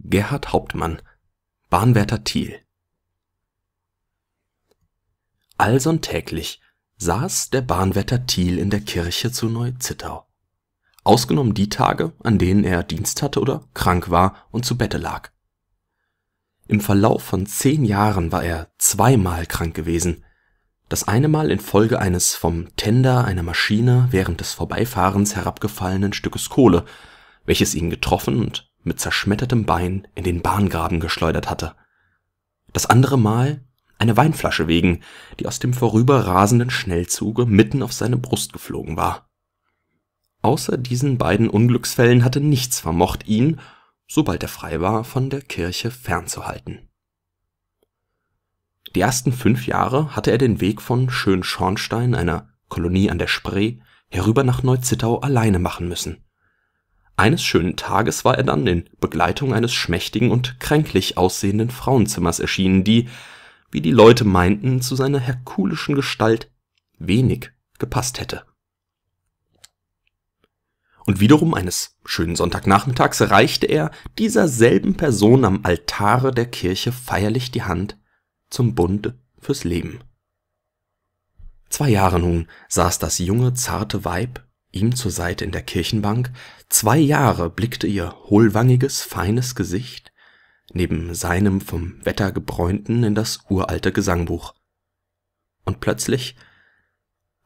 Gerhard Hauptmann, Bahnwärter Thiel Allsonntäglich saß der Bahnwärter Thiel in der Kirche zu Neu-Zittau, ausgenommen die Tage, an denen er Dienst hatte oder krank war und zu Bette lag. Im Verlauf von zehn Jahren war er zweimal krank gewesen, das eine Mal infolge eines vom Tender einer Maschine während des Vorbeifahrens herabgefallenen Stückes Kohle, welches ihn getroffen und mit zerschmettertem Bein in den Bahngraben geschleudert hatte. Das andere Mal eine Weinflasche wegen, die aus dem vorüberrasenden Schnellzuge mitten auf seine Brust geflogen war. Außer diesen beiden Unglücksfällen hatte nichts vermocht, ihn, sobald er frei war, von der Kirche fernzuhalten. Die ersten fünf Jahre hatte er den Weg von Schönschornstein, einer Kolonie an der Spree, herüber nach Neuzittau alleine machen müssen eines schönen Tages war er dann in Begleitung eines schmächtigen und kränklich aussehenden Frauenzimmers erschienen, die, wie die Leute meinten, zu seiner herkulischen Gestalt wenig gepasst hätte. Und wiederum eines schönen Sonntagnachmittags reichte er dieser selben Person am Altare der Kirche feierlich die Hand zum Bund fürs Leben. Zwei Jahre nun saß das junge, zarte Weib ihm zur Seite in der Kirchenbank, Zwei Jahre blickte ihr hohlwangiges, feines Gesicht neben seinem vom Wetter gebräunten in das uralte Gesangbuch. Und plötzlich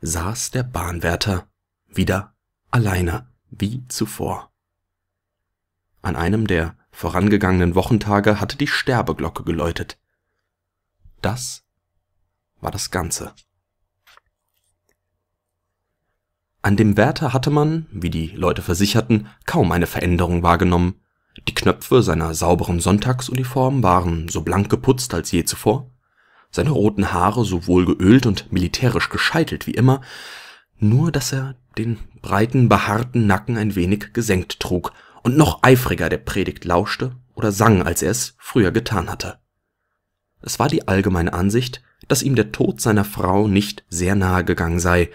saß der Bahnwärter wieder alleine wie zuvor. An einem der vorangegangenen Wochentage hatte die Sterbeglocke geläutet. Das war das Ganze. An dem Wärter hatte man, wie die Leute versicherten, kaum eine Veränderung wahrgenommen. Die Knöpfe seiner sauberen Sonntagsuniform waren so blank geputzt als je zuvor, seine roten Haare so wohl geölt und militärisch gescheitelt wie immer, nur dass er den breiten, behaarten Nacken ein wenig gesenkt trug und noch eifriger der Predigt lauschte oder sang, als er es früher getan hatte. Es war die allgemeine Ansicht, dass ihm der Tod seiner Frau nicht sehr nahe gegangen sei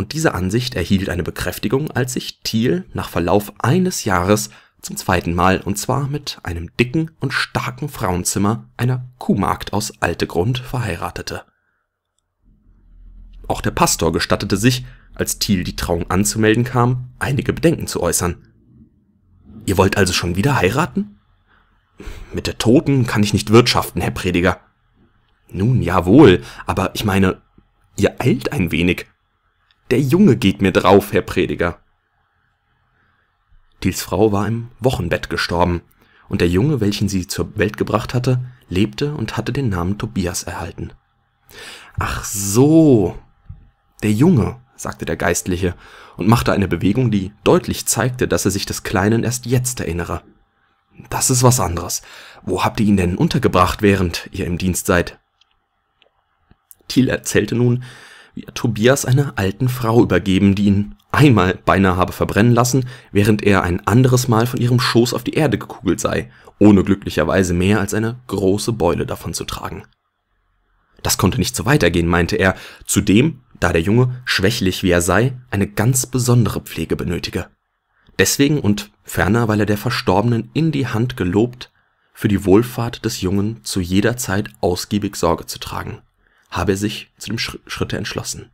und diese Ansicht erhielt eine Bekräftigung, als sich Thiel nach Verlauf eines Jahres zum zweiten Mal, und zwar mit einem dicken und starken Frauenzimmer einer Kuhmagd aus Altegrund, verheiratete. Auch der Pastor gestattete sich, als Thiel die Trauung anzumelden kam, einige Bedenken zu äußern. Ihr wollt also schon wieder heiraten? Mit der Toten kann ich nicht wirtschaften, Herr Prediger. Nun, jawohl, aber ich meine, ihr eilt ein wenig. Der Junge geht mir drauf, Herr Prediger. Thiels Frau war im Wochenbett gestorben, und der Junge, welchen sie zur Welt gebracht hatte, lebte und hatte den Namen Tobias erhalten. Ach so. Der Junge, sagte der Geistliche und machte eine Bewegung, die deutlich zeigte, dass er sich des Kleinen erst jetzt erinnere. Das ist was anderes. Wo habt ihr ihn denn untergebracht, während ihr im Dienst seid? Thiel erzählte nun, Tobias einer alten Frau übergeben, die ihn einmal beinahe habe verbrennen lassen, während er ein anderes Mal von ihrem Schoß auf die Erde gekugelt sei, ohne glücklicherweise mehr als eine große Beule davon zu tragen. Das konnte nicht so weitergehen, meinte er, zudem, da der Junge, schwächlich wie er sei, eine ganz besondere Pflege benötige. Deswegen und ferner, weil er der Verstorbenen in die Hand gelobt, für die Wohlfahrt des Jungen zu jeder Zeit ausgiebig Sorge zu tragen habe er sich zu dem Schritte entschlossen.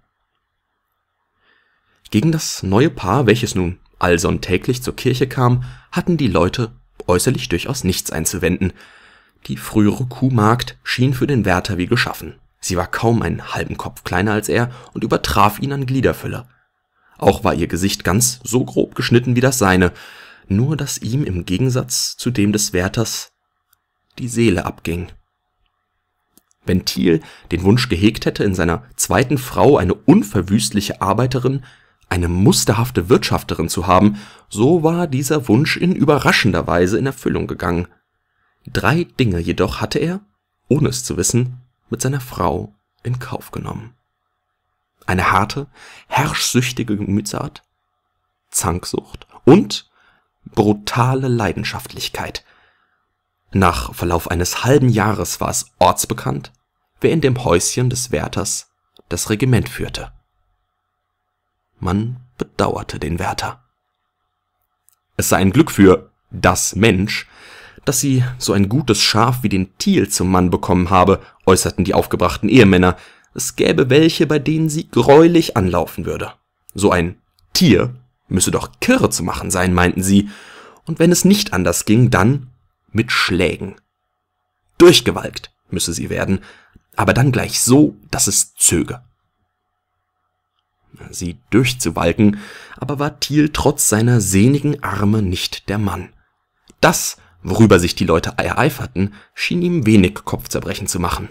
Gegen das neue Paar, welches nun allsonntäglich zur Kirche kam, hatten die Leute äußerlich durchaus nichts einzuwenden. Die frühere Kuhmarkt schien für den Wärter wie geschaffen. Sie war kaum einen halben Kopf kleiner als er und übertraf ihn an Gliederfülle. Auch war ihr Gesicht ganz so grob geschnitten wie das seine, nur dass ihm im Gegensatz zu dem des Wärters die Seele abging wenn Thiel den Wunsch gehegt hätte, in seiner zweiten Frau eine unverwüstliche Arbeiterin, eine musterhafte Wirtschafterin zu haben, so war dieser Wunsch in überraschender Weise in Erfüllung gegangen. Drei Dinge jedoch hatte er, ohne es zu wissen, mit seiner Frau in Kauf genommen. Eine harte, herrschsüchtige Gemütsart, Zanksucht und brutale Leidenschaftlichkeit. Nach Verlauf eines halben Jahres war es ortsbekannt, wer in dem Häuschen des Wärters das Regiment führte. Man bedauerte den Wärter. Es sei ein Glück für das Mensch, dass sie so ein gutes Schaf wie den Thiel zum Mann bekommen habe, äußerten die aufgebrachten Ehemänner. Es gäbe welche, bei denen sie greulich anlaufen würde. So ein Tier müsse doch kirre zu machen sein, meinten sie, und wenn es nicht anders ging, dann mit Schlägen. Durchgewalkt müsse sie werden, aber dann gleich so, dass es zöge. Sie durchzuwalken, aber war Thiel trotz seiner sehnigen Arme nicht der Mann. Das, worüber sich die Leute ereiferten, schien ihm wenig Kopfzerbrechen zu machen.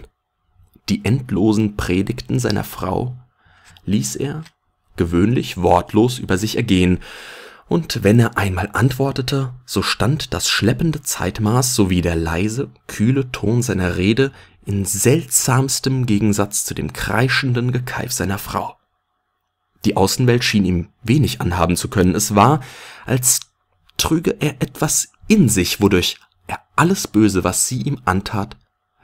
Die endlosen Predigten seiner Frau ließ er gewöhnlich wortlos über sich ergehen, und wenn er einmal antwortete, so stand das schleppende Zeitmaß sowie der leise, kühle Ton seiner Rede in seltsamstem Gegensatz zu dem kreischenden Gekeif seiner Frau. Die Außenwelt schien ihm wenig anhaben zu können. Es war, als trüge er etwas in sich, wodurch er alles Böse, was sie ihm antat,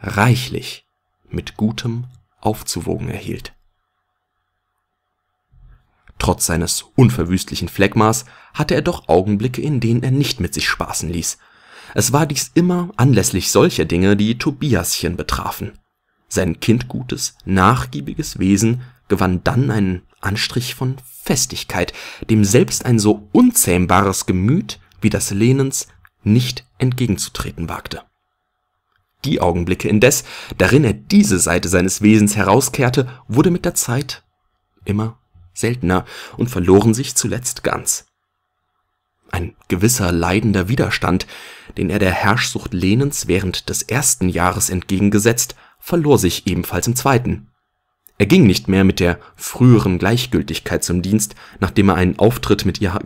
reichlich mit Gutem aufzuwogen erhielt. Trotz seines unverwüstlichen Phlegmas hatte er doch Augenblicke, in denen er nicht mit sich spaßen ließ – es war dies immer anlässlich solcher Dinge, die Tobiaschen betrafen. Sein kindgutes, nachgiebiges Wesen gewann dann einen Anstrich von Festigkeit, dem selbst ein so unzähmbares Gemüt wie das Lenens nicht entgegenzutreten wagte. Die Augenblicke indes, darin er diese Seite seines Wesens herauskehrte, wurde mit der Zeit immer seltener und verloren sich zuletzt ganz ein gewisser leidender Widerstand, den er der Herrschsucht Lenens während des ersten Jahres entgegengesetzt, verlor sich ebenfalls im zweiten. Er ging nicht mehr mit der früheren Gleichgültigkeit zum Dienst, nachdem er einen Auftritt mit ihr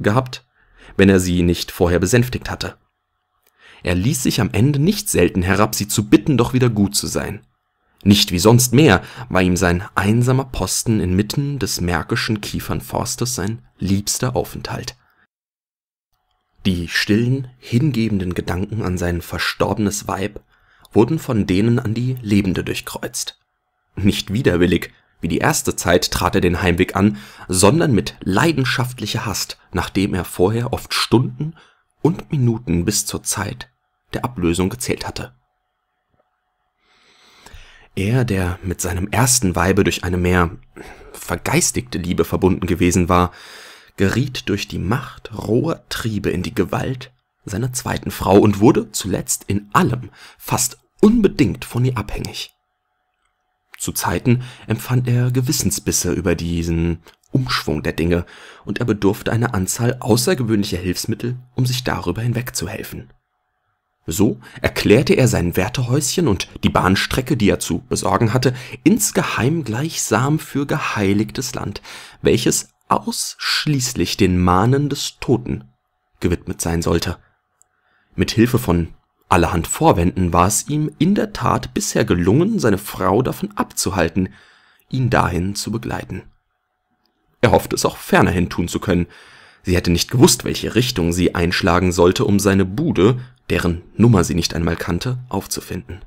gehabt, wenn er sie nicht vorher besänftigt hatte. Er ließ sich am Ende nicht selten herab, sie zu bitten, doch wieder gut zu sein. Nicht wie sonst mehr war ihm sein einsamer Posten inmitten des märkischen Kiefernforstes sein liebster Aufenthalt. Die stillen, hingebenden Gedanken an sein verstorbenes Weib wurden von denen an die Lebende durchkreuzt. Nicht widerwillig, wie die erste Zeit trat er den Heimweg an, sondern mit leidenschaftlicher Hast, nachdem er vorher oft Stunden und Minuten bis zur Zeit der Ablösung gezählt hatte. Er, der mit seinem ersten Weibe durch eine mehr vergeistigte Liebe verbunden gewesen war, geriet durch die Macht roher Triebe in die Gewalt seiner zweiten Frau und wurde zuletzt in allem fast unbedingt von ihr abhängig. Zu Zeiten empfand er Gewissensbisse über diesen Umschwung der Dinge, und er bedurfte einer Anzahl außergewöhnlicher Hilfsmittel, um sich darüber hinwegzuhelfen. So erklärte er sein Wertehäuschen und die Bahnstrecke, die er zu besorgen hatte, insgeheim gleichsam für geheiligtes Land, welches ausschließlich den Mahnen des Toten gewidmet sein sollte. Mit Hilfe von allerhand Vorwänden war es ihm in der Tat bisher gelungen, seine Frau davon abzuhalten, ihn dahin zu begleiten. Er hoffte es auch fernerhin tun zu können. Sie hätte nicht gewusst, welche Richtung sie einschlagen sollte, um seine Bude, deren Nummer sie nicht einmal kannte, aufzufinden.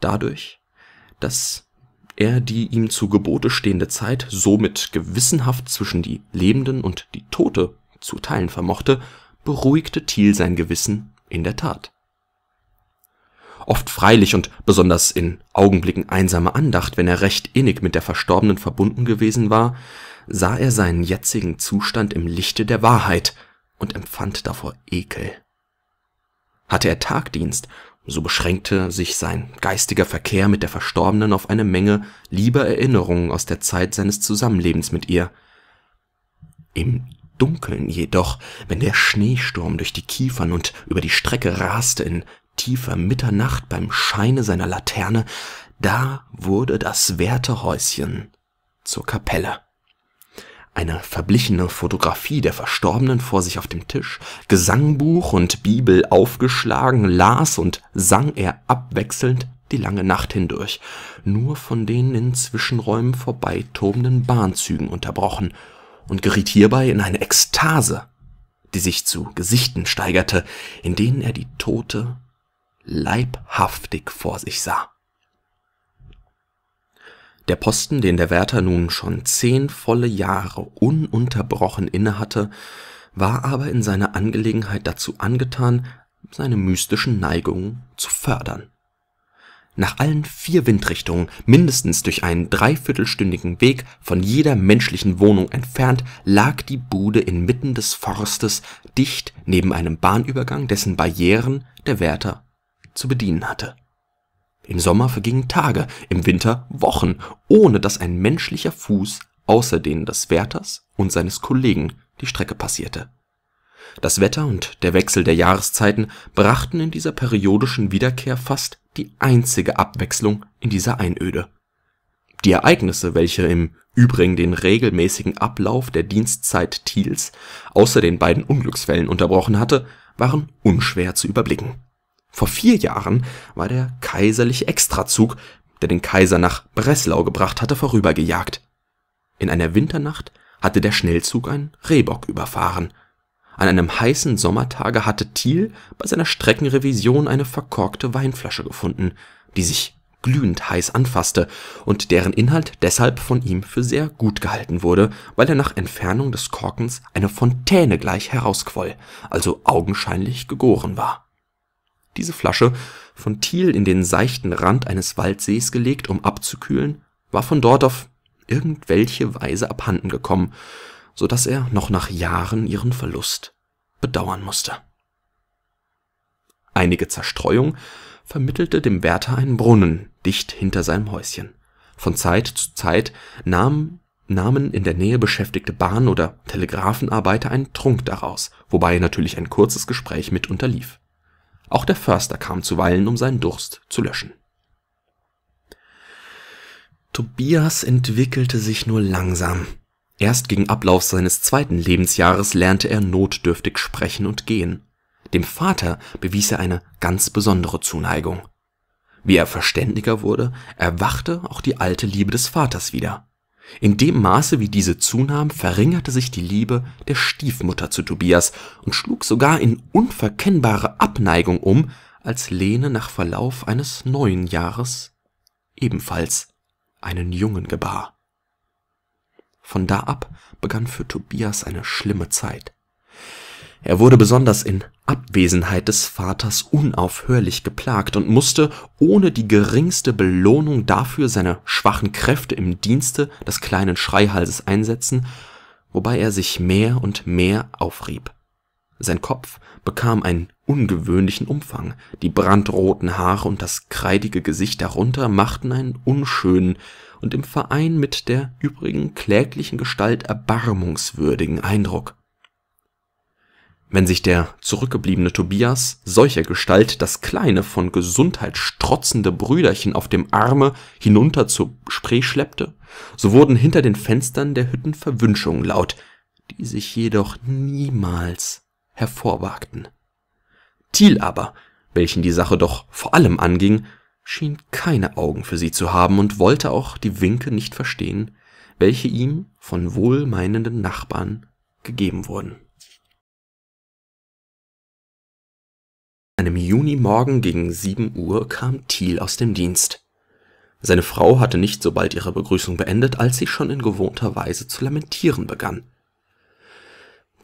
Dadurch, dass er die ihm zu Gebote stehende Zeit somit gewissenhaft zwischen die Lebenden und die Tote zu teilen vermochte, beruhigte Thiel sein Gewissen in der Tat. Oft freilich und besonders in Augenblicken einsamer Andacht, wenn er recht innig mit der Verstorbenen verbunden gewesen war, sah er seinen jetzigen Zustand im Lichte der Wahrheit und empfand davor Ekel. Hatte er Tagdienst, so beschränkte sich sein geistiger Verkehr mit der Verstorbenen auf eine Menge lieber Erinnerungen aus der Zeit seines Zusammenlebens mit ihr. Im Dunkeln jedoch, wenn der Schneesturm durch die Kiefern und über die Strecke raste in tiefer Mitternacht beim Scheine seiner Laterne, da wurde das Wertehäuschen zur Kapelle eine verblichene Fotografie der Verstorbenen vor sich auf dem Tisch, Gesangbuch und Bibel aufgeschlagen, las und sang er abwechselnd die lange Nacht hindurch, nur von den in Zwischenräumen vorbeitobenden Bahnzügen unterbrochen, und geriet hierbei in eine Ekstase, die sich zu Gesichten steigerte, in denen er die Tote leibhaftig vor sich sah der Posten, den der Wärter nun schon zehn volle Jahre ununterbrochen innehatte, war aber in seiner Angelegenheit dazu angetan, seine mystischen Neigungen zu fördern. Nach allen vier Windrichtungen, mindestens durch einen dreiviertelstündigen Weg von jeder menschlichen Wohnung entfernt, lag die Bude inmitten des Forstes dicht neben einem Bahnübergang, dessen Barrieren der Wärter zu bedienen hatte im Sommer vergingen Tage, im Winter Wochen, ohne dass ein menschlicher Fuß außer denen des Wärters und seines Kollegen die Strecke passierte. Das Wetter und der Wechsel der Jahreszeiten brachten in dieser periodischen Wiederkehr fast die einzige Abwechslung in dieser Einöde. Die Ereignisse, welche im Übrigen den regelmäßigen Ablauf der Dienstzeit Thiels außer den beiden Unglücksfällen unterbrochen hatte, waren unschwer zu überblicken vor vier Jahren war der kaiserliche Extrazug, der den Kaiser nach Breslau gebracht hatte, vorübergejagt. In einer Winternacht hatte der Schnellzug einen Rehbock überfahren. An einem heißen Sommertage hatte Thiel bei seiner Streckenrevision eine verkorkte Weinflasche gefunden, die sich glühend heiß anfasste und deren Inhalt deshalb von ihm für sehr gut gehalten wurde, weil er nach Entfernung des Korkens eine Fontäne gleich herausquoll, also augenscheinlich gegoren war diese Flasche, von Thiel in den seichten Rand eines Waldsees gelegt, um abzukühlen, war von dort auf irgendwelche Weise abhanden gekommen, so dass er noch nach Jahren ihren Verlust bedauern musste. Einige Zerstreuung vermittelte dem Wärter einen Brunnen dicht hinter seinem Häuschen. Von Zeit zu Zeit nahmen in der Nähe beschäftigte Bahn oder Telegrafenarbeiter einen Trunk daraus, wobei er natürlich ein kurzes Gespräch mit unterlief. Auch der Förster kam zuweilen, um seinen Durst zu löschen. Tobias entwickelte sich nur langsam. Erst gegen Ablauf seines zweiten Lebensjahres lernte er notdürftig sprechen und gehen. Dem Vater bewies er eine ganz besondere Zuneigung. Wie er verständiger wurde, erwachte auch die alte Liebe des Vaters wieder. In dem Maße, wie diese zunahm, verringerte sich die Liebe der Stiefmutter zu Tobias und schlug sogar in unverkennbare Abneigung um, als Lene nach Verlauf eines neuen Jahres ebenfalls einen Jungen gebar. Von da ab begann für Tobias eine schlimme Zeit. Er wurde besonders in Abwesenheit des Vaters unaufhörlich geplagt und musste ohne die geringste Belohnung dafür seine schwachen Kräfte im Dienste des kleinen Schreihalses einsetzen, wobei er sich mehr und mehr aufrieb. Sein Kopf bekam einen ungewöhnlichen Umfang, die brandroten Haare und das kreidige Gesicht darunter machten einen unschönen und im Verein mit der übrigen kläglichen Gestalt erbarmungswürdigen Eindruck wenn sich der zurückgebliebene Tobias solcher Gestalt das kleine, von Gesundheit strotzende Brüderchen auf dem Arme hinunter zur Spree schleppte, so wurden hinter den Fenstern der Hütten Verwünschungen laut, die sich jedoch niemals hervorwagten. Thiel aber, welchen die Sache doch vor allem anging, schien keine Augen für sie zu haben und wollte auch die Winke nicht verstehen, welche ihm von wohlmeinenden Nachbarn gegeben wurden einem Junimorgen gegen sieben Uhr kam Thiel aus dem Dienst. Seine Frau hatte nicht so bald ihre Begrüßung beendet, als sie schon in gewohnter Weise zu lamentieren begann.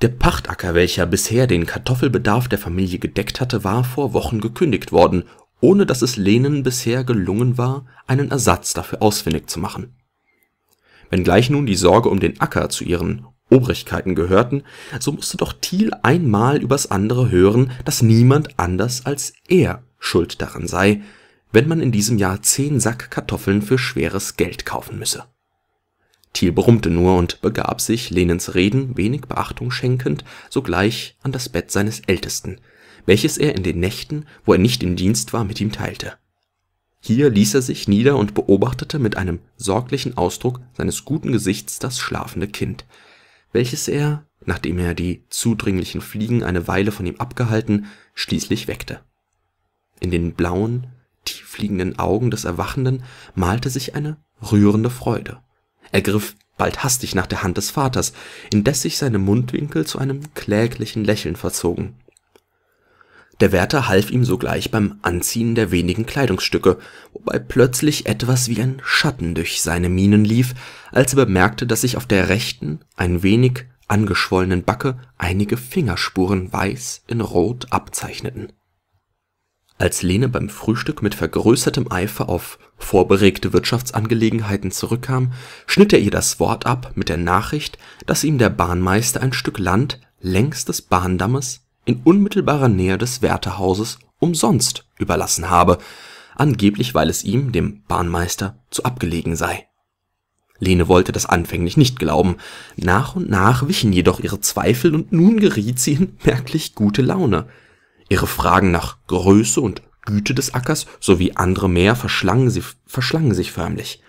Der Pachtacker, welcher bisher den Kartoffelbedarf der Familie gedeckt hatte, war vor Wochen gekündigt worden, ohne dass es Lenen bisher gelungen war, einen Ersatz dafür ausfindig zu machen. Wenngleich nun die Sorge um den Acker zu ihren Obrigkeiten gehörten, so musste doch Thiel einmal übers andere hören, dass niemand anders als er schuld daran sei, wenn man in diesem Jahr zehn Sack Kartoffeln für schweres Geld kaufen müsse. Thiel brummte nur und begab sich, Lenens Reden wenig Beachtung schenkend, sogleich an das Bett seines Ältesten, welches er in den Nächten, wo er nicht im Dienst war, mit ihm teilte. Hier ließ er sich nieder und beobachtete mit einem sorglichen Ausdruck seines guten Gesichts das schlafende Kind welches er, nachdem er die zudringlichen Fliegen eine Weile von ihm abgehalten, schließlich weckte. In den blauen, tieffliegenden Augen des Erwachenden malte sich eine rührende Freude. Er griff bald hastig nach der Hand des Vaters, indes sich seine Mundwinkel zu einem kläglichen Lächeln verzogen der Wärter half ihm sogleich beim Anziehen der wenigen Kleidungsstücke, wobei plötzlich etwas wie ein Schatten durch seine Mienen lief, als er bemerkte, dass sich auf der rechten, ein wenig angeschwollenen Backe einige Fingerspuren weiß in rot abzeichneten. Als Lene beim Frühstück mit vergrößertem Eifer auf vorberegte Wirtschaftsangelegenheiten zurückkam, schnitt er ihr das Wort ab mit der Nachricht, dass ihm der Bahnmeister ein Stück Land längs des Bahndammes in unmittelbarer Nähe des Wärterhauses umsonst überlassen habe, angeblich weil es ihm, dem Bahnmeister, zu abgelegen sei. Lene wollte das anfänglich nicht glauben, nach und nach wichen jedoch ihre Zweifel und nun geriet sie in merklich gute Laune. Ihre Fragen nach Größe und Güte des Ackers sowie andere mehr verschlangen, sie, verschlangen sich förmlich.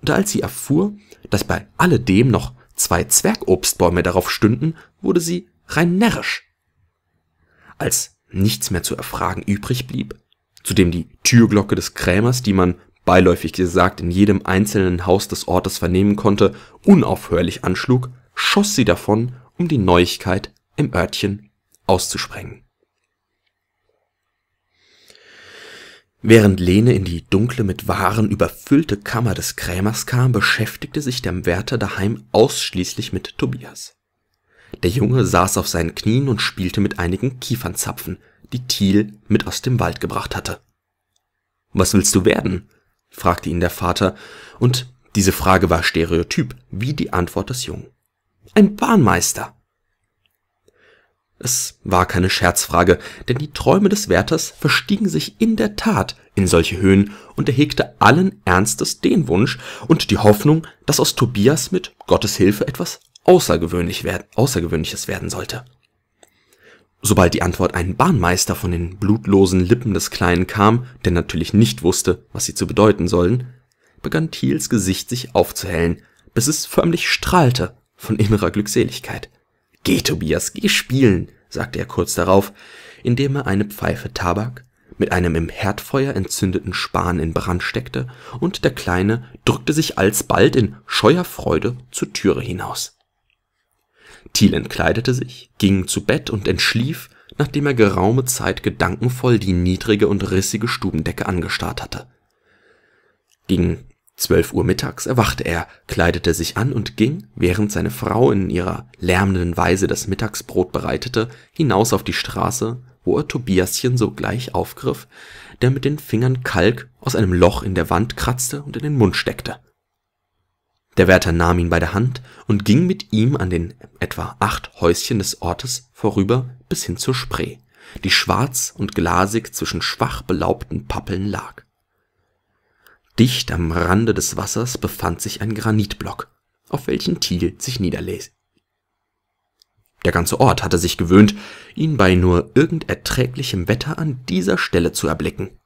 Und als sie erfuhr, dass bei alledem noch zwei Zwergobstbäume darauf stünden, wurde sie rein närrisch als nichts mehr zu erfragen übrig blieb, zudem die Türglocke des Krämers, die man, beiläufig gesagt, in jedem einzelnen Haus des Ortes vernehmen konnte, unaufhörlich anschlug, schoss sie davon, um die Neuigkeit im Örtchen auszusprengen. Während Lene in die dunkle, mit Waren überfüllte Kammer des Krämers kam, beschäftigte sich der Wärter daheim ausschließlich mit Tobias. Der Junge saß auf seinen Knien und spielte mit einigen Kiefernzapfen, die Thiel mit aus dem Wald gebracht hatte. Was willst du werden? fragte ihn der Vater, und diese Frage war stereotyp, wie die Antwort des Jungen. Ein Bahnmeister. Es war keine Scherzfrage, denn die Träume des Wärters verstiegen sich in der Tat in solche Höhen und er hegte allen Ernstes den Wunsch und die Hoffnung, dass aus Tobias mit Gottes Hilfe etwas Außergewöhnlich werden, Außergewöhnliches werden sollte. Sobald die Antwort einem Bahnmeister von den blutlosen Lippen des Kleinen kam, der natürlich nicht wusste, was sie zu bedeuten sollen, begann Thiels Gesicht sich aufzuhellen, bis es förmlich strahlte von innerer Glückseligkeit. Geh, Tobias, geh spielen, sagte er kurz darauf, indem er eine Pfeife Tabak mit einem im Herdfeuer entzündeten Span in Brand steckte, und der Kleine drückte sich alsbald in scheuer Freude zur Türe hinaus. Thiel entkleidete sich, ging zu Bett und entschlief, nachdem er geraume Zeit gedankenvoll die niedrige und rissige Stubendecke angestarrt hatte. Gegen zwölf Uhr mittags erwachte er, kleidete sich an und ging, während seine Frau in ihrer lärmenden Weise das Mittagsbrot bereitete, hinaus auf die Straße, wo er Tobiaschen sogleich aufgriff, der mit den Fingern Kalk aus einem Loch in der Wand kratzte und in den Mund steckte der Wärter nahm ihn bei der Hand und ging mit ihm an den etwa acht Häuschen des Ortes vorüber bis hin zur Spree, die schwarz und glasig zwischen schwach belaubten Pappeln lag. Dicht am Rande des Wassers befand sich ein Granitblock, auf welchen Thiel sich niederließ. Der ganze Ort hatte sich gewöhnt, ihn bei nur irgend erträglichem Wetter an dieser Stelle zu erblicken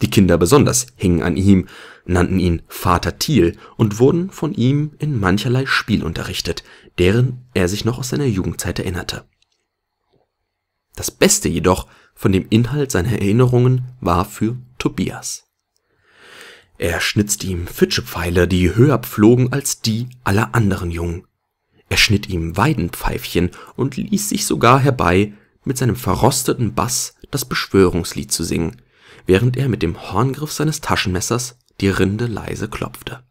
die Kinder besonders hingen an ihm, nannten ihn Vater Thiel und wurden von ihm in mancherlei Spiel unterrichtet, deren er sich noch aus seiner Jugendzeit erinnerte. Das Beste jedoch von dem Inhalt seiner Erinnerungen war für Tobias. Er schnitzte ihm Fitschepfeile, die höher pflogen als die aller anderen Jungen. Er schnitt ihm Weidenpfeifchen und ließ sich sogar herbei, mit seinem verrosteten Bass das Beschwörungslied zu singen, während er mit dem Horngriff seines Taschenmessers die Rinde leise klopfte.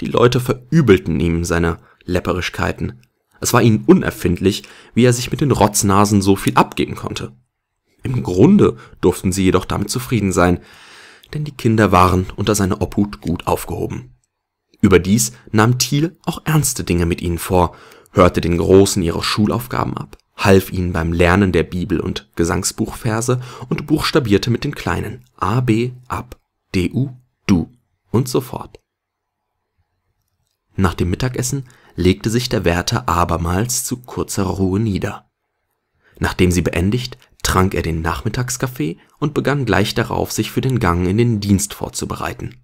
Die Leute verübelten ihm seine Läpperigkeiten. Es war ihnen unerfindlich, wie er sich mit den Rotznasen so viel abgeben konnte. Im Grunde durften sie jedoch damit zufrieden sein, denn die Kinder waren unter seiner Obhut gut aufgehoben. Überdies nahm Thiel auch ernste Dinge mit ihnen vor, hörte den Großen ihre Schulaufgaben ab, half ihnen beim Lernen der Bibel und Gesangsbuchverse und buchstabierte mit den Kleinen A, B, AB D, U, du und so fort. Nach dem Mittagessen legte sich der Wärter abermals zu kurzer Ruhe nieder. Nachdem sie beendigt, trank er den Nachmittagskaffee und begann gleich darauf, sich für den Gang in den Dienst vorzubereiten.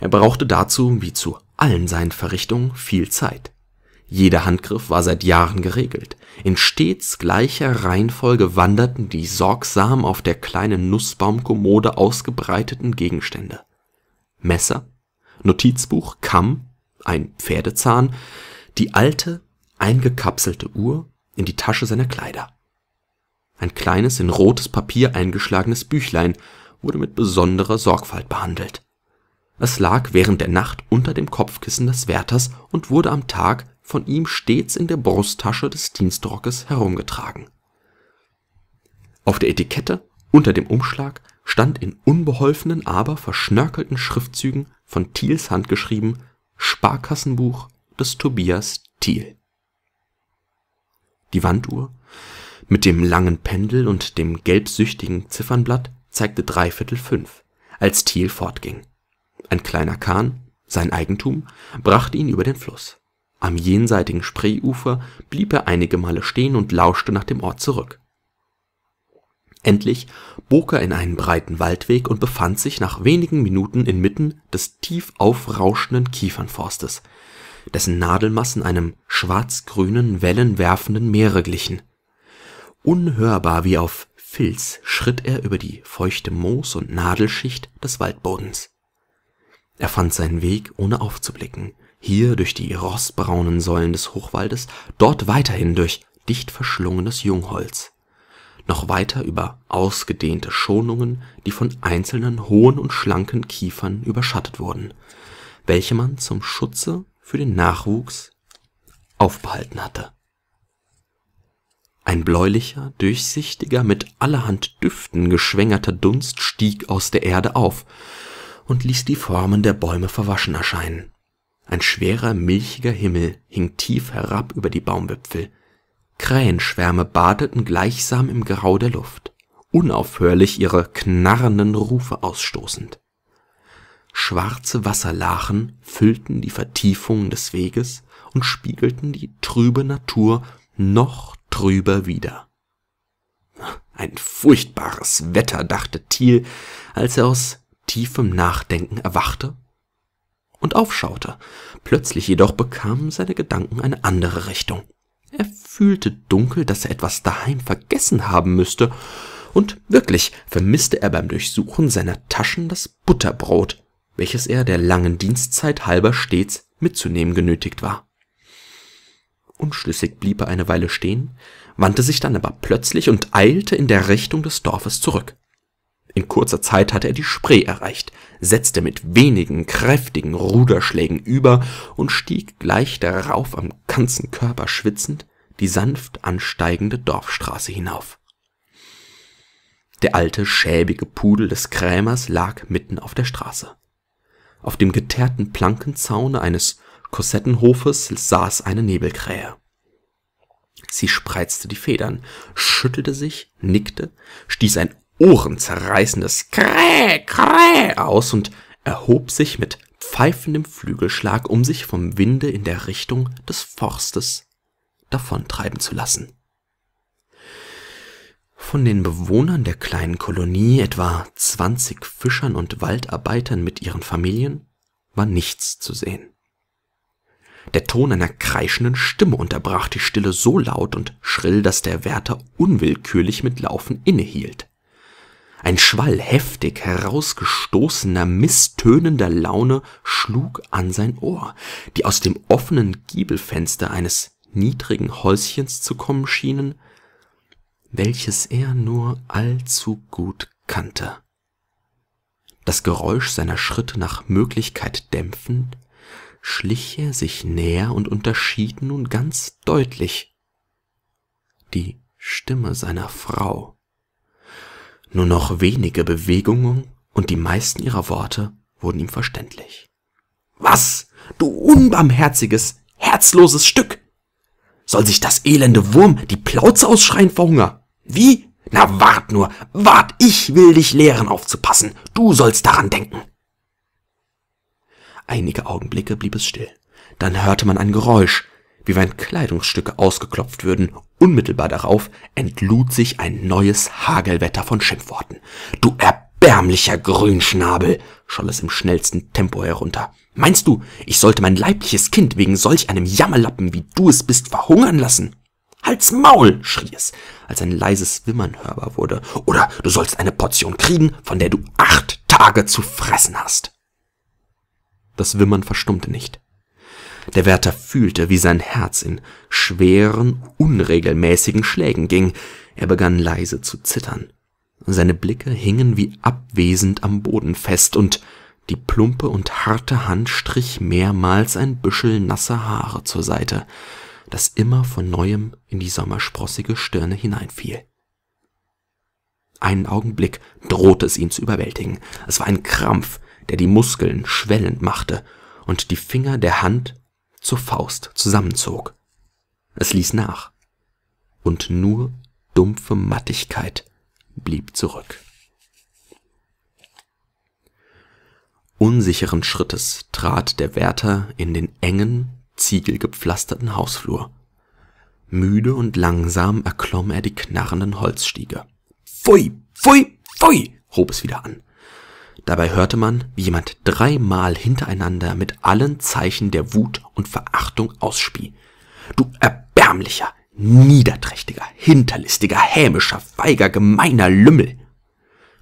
Er brauchte dazu, wie zu allen seinen Verrichtungen, viel Zeit jeder Handgriff war seit Jahren geregelt. In stets gleicher Reihenfolge wanderten die sorgsam auf der kleinen Nussbaumkommode ausgebreiteten Gegenstände. Messer, Notizbuch, Kamm, ein Pferdezahn, die alte, eingekapselte Uhr in die Tasche seiner Kleider. Ein kleines, in rotes Papier eingeschlagenes Büchlein wurde mit besonderer Sorgfalt behandelt. Es lag während der Nacht unter dem Kopfkissen des Wärters und wurde am Tag von ihm stets in der Brusttasche des Dienstrockes herumgetragen. Auf der Etikette unter dem Umschlag stand in unbeholfenen, aber verschnörkelten Schriftzügen von Thiels Hand geschrieben Sparkassenbuch des Tobias Thiel. Die Wanduhr mit dem langen Pendel und dem gelbsüchtigen Ziffernblatt zeigte dreiviertel fünf, als Thiel fortging. Ein kleiner Kahn, sein Eigentum, brachte ihn über den Fluss am jenseitigen Spreeufer blieb er einige Male stehen und lauschte nach dem Ort zurück. Endlich bog er in einen breiten Waldweg und befand sich nach wenigen Minuten inmitten des tief aufrauschenden Kiefernforstes, dessen Nadelmassen einem schwarz-grünen, wellenwerfenden Meere glichen. Unhörbar wie auf Filz schritt er über die feuchte Moos- und Nadelschicht des Waldbodens. Er fand seinen Weg, ohne aufzublicken hier durch die rostbraunen Säulen des Hochwaldes, dort weiterhin durch dicht verschlungenes Jungholz, noch weiter über ausgedehnte Schonungen, die von einzelnen hohen und schlanken Kiefern überschattet wurden, welche man zum Schutze für den Nachwuchs aufbehalten hatte. Ein bläulicher, durchsichtiger, mit allerhand Düften geschwängerter Dunst stieg aus der Erde auf und ließ die Formen der Bäume verwaschen erscheinen ein schwerer, milchiger Himmel hing tief herab über die Baumwipfel. Krähenschwärme badeten gleichsam im Grau der Luft, unaufhörlich ihre knarrenden Rufe ausstoßend. Schwarze Wasserlachen füllten die Vertiefungen des Weges und spiegelten die trübe Natur noch trüber wider. Ein furchtbares Wetter, dachte Thiel, als er aus tiefem Nachdenken erwachte und aufschaute. Plötzlich jedoch bekamen seine Gedanken eine andere Richtung. Er fühlte dunkel, dass er etwas daheim vergessen haben müsste, und wirklich vermisste er beim Durchsuchen seiner Taschen das Butterbrot, welches er der langen Dienstzeit halber stets mitzunehmen genötigt war. Unschlüssig blieb er eine Weile stehen, wandte sich dann aber plötzlich und eilte in der Richtung des Dorfes zurück. In kurzer Zeit hatte er die Spree erreicht, setzte mit wenigen kräftigen Ruderschlägen über und stieg gleich darauf am ganzen Körper schwitzend die sanft ansteigende Dorfstraße hinauf. Der alte, schäbige Pudel des Krämers lag mitten auf der Straße. Auf dem geteerten Plankenzaune eines Kossettenhofes saß eine Nebelkrähe. Sie spreizte die Federn, schüttelte sich, nickte, stieß ein ohrenzerreißendes Kräh, Kräh aus und erhob sich mit pfeifendem Flügelschlag, um sich vom Winde in der Richtung des Forstes davontreiben zu lassen. Von den Bewohnern der kleinen Kolonie, etwa 20 Fischern und Waldarbeitern mit ihren Familien, war nichts zu sehen. Der Ton einer kreischenden Stimme unterbrach die Stille so laut und schrill, dass der Wärter unwillkürlich mit Laufen innehielt. Ein Schwall heftig herausgestoßener, misstönender Laune schlug an sein Ohr, die aus dem offenen Giebelfenster eines niedrigen Häuschens zu kommen schienen, welches er nur allzu gut kannte. Das Geräusch seiner Schritte nach Möglichkeit dämpfend, schlich er sich näher und unterschied nun ganz deutlich die Stimme seiner Frau. Nur noch wenige Bewegungen und die meisten ihrer Worte wurden ihm verständlich. Was, du unbarmherziges, herzloses Stück! Soll sich das elende Wurm die Plauze ausschreien vor Hunger? Wie? Na wart nur, wart, ich will dich lehren aufzupassen, du sollst daran denken. Einige Augenblicke blieb es still. Dann hörte man ein Geräusch, wie wenn Kleidungsstücke ausgeklopft würden Unmittelbar darauf entlud sich ein neues Hagelwetter von Schimpfworten. Du erbärmlicher Grünschnabel, scholl es im schnellsten Tempo herunter. Meinst du, ich sollte mein leibliches Kind wegen solch einem Jammerlappen, wie du es bist, verhungern lassen? Halt's Maul, schrie es, als ein leises Wimmern hörbar wurde. Oder du sollst eine Portion kriegen, von der du acht Tage zu fressen hast. Das Wimmern verstummte nicht. Der Wärter fühlte, wie sein Herz in schweren, unregelmäßigen Schlägen ging. Er begann leise zu zittern. Seine Blicke hingen wie abwesend am Boden fest, und die plumpe und harte Hand strich mehrmals ein Büschel nasser Haare zur Seite, das immer von neuem in die sommersprossige Stirne hineinfiel. Einen Augenblick drohte es ihn zu überwältigen. Es war ein Krampf, der die Muskeln schwellend machte, und die Finger der Hand zur Faust zusammenzog. Es ließ nach. Und nur dumpfe Mattigkeit blieb zurück. Unsicheren Schrittes trat der Wärter in den engen, ziegelgepflasterten Hausflur. Müde und langsam erklomm er die knarrenden Holzstiege. Pfui, pfui, pfui, hob es wieder an. Dabei hörte man, wie jemand dreimal hintereinander mit allen Zeichen der Wut und Verachtung ausspie. Du erbärmlicher, niederträchtiger, hinterlistiger, hämischer, feiger, gemeiner Lümmel.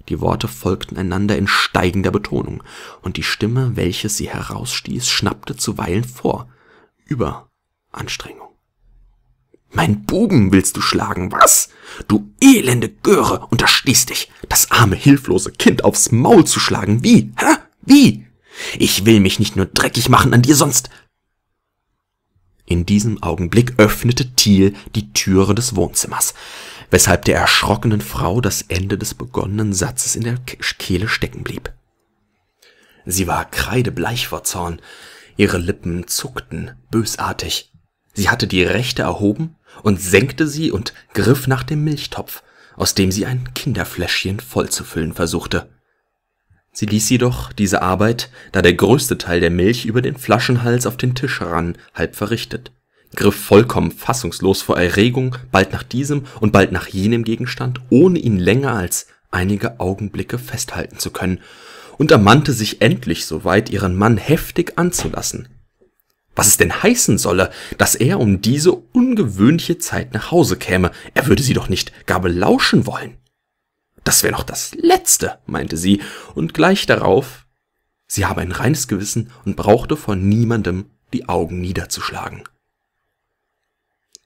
Die Worte folgten einander in steigender Betonung, und die Stimme, welche sie herausstieß, schnappte zuweilen vor. Über Anstrengung. Mein Buben willst du schlagen, was? Du elende Göre, unterstehst dich, das arme, hilflose Kind aufs Maul zu schlagen. Wie? Hä? Wie? Ich will mich nicht nur dreckig machen an dir, sonst. In diesem Augenblick öffnete Thiel die Türe des Wohnzimmers, weshalb der erschrockenen Frau das Ende des begonnenen Satzes in der Kehle stecken blieb. Sie war kreidebleich vor Zorn, ihre Lippen zuckten bösartig, Sie hatte die rechte erhoben und senkte sie und griff nach dem Milchtopf, aus dem sie ein Kinderfläschchen vollzufüllen versuchte. Sie ließ jedoch diese Arbeit, da der größte Teil der Milch über den Flaschenhals auf den Tisch ran, halb verrichtet, griff vollkommen fassungslos vor Erregung bald nach diesem und bald nach jenem Gegenstand, ohne ihn länger als einige Augenblicke festhalten zu können, und ermannte sich endlich soweit, ihren Mann heftig anzulassen, was es denn heißen solle, dass er um diese ungewöhnliche Zeit nach Hause käme, er würde sie doch nicht gar belauschen wollen. Das wäre noch das Letzte, meinte sie, und gleich darauf, sie habe ein reines Gewissen und brauchte vor niemandem die Augen niederzuschlagen.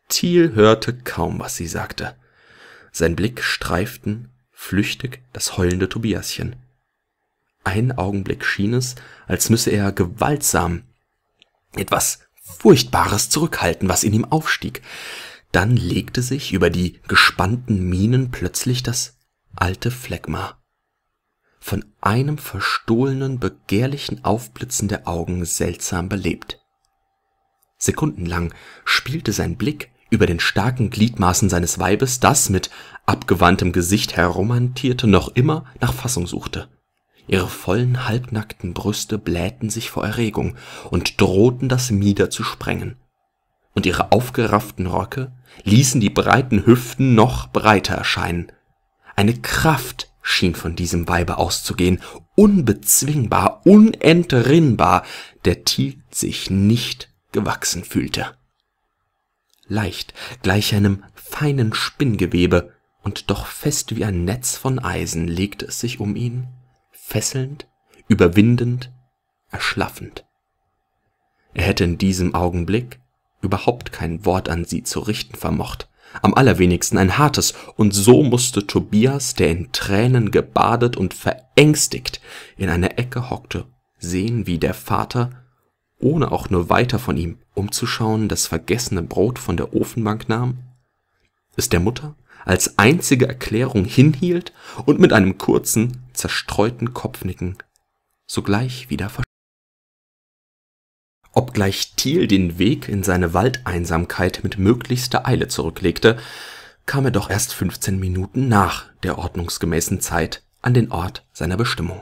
Thiel hörte kaum, was sie sagte. Sein Blick streiften flüchtig das heulende Tobiaschen. Einen Augenblick schien es, als müsse er gewaltsam etwas Furchtbares zurückhalten, was in ihm aufstieg. Dann legte sich über die gespannten Mienen plötzlich das alte Phlegma. Von einem verstohlenen, begehrlichen Aufblitzen der Augen seltsam belebt. Sekundenlang spielte sein Blick über den starken Gliedmaßen seines Weibes, das mit abgewandtem Gesicht herumhantierte, noch immer nach Fassung suchte. Ihre vollen, halbnackten Brüste blähten sich vor Erregung und drohten das Mieder zu sprengen. Und ihre aufgerafften Röcke ließen die breiten Hüften noch breiter erscheinen. Eine Kraft schien von diesem Weibe auszugehen, unbezwingbar, unentrinnbar, der Thiel sich nicht gewachsen fühlte. Leicht, gleich einem feinen Spinngewebe, und doch fest wie ein Netz von Eisen legte es sich um ihn fesselnd, überwindend, erschlaffend. Er hätte in diesem Augenblick überhaupt kein Wort an sie zu richten vermocht, am allerwenigsten ein hartes, und so musste Tobias, der in Tränen gebadet und verängstigt in einer Ecke hockte, sehen, wie der Vater, ohne auch nur weiter von ihm umzuschauen, das vergessene Brot von der Ofenbank nahm, es der Mutter als einzige Erklärung hinhielt und mit einem kurzen zerstreuten Kopfnicken sogleich wieder verschwunden. Obgleich Thiel den Weg in seine Waldeinsamkeit mit möglichster Eile zurücklegte, kam er doch erst 15 Minuten nach der ordnungsgemäßen Zeit an den Ort seiner Bestimmung.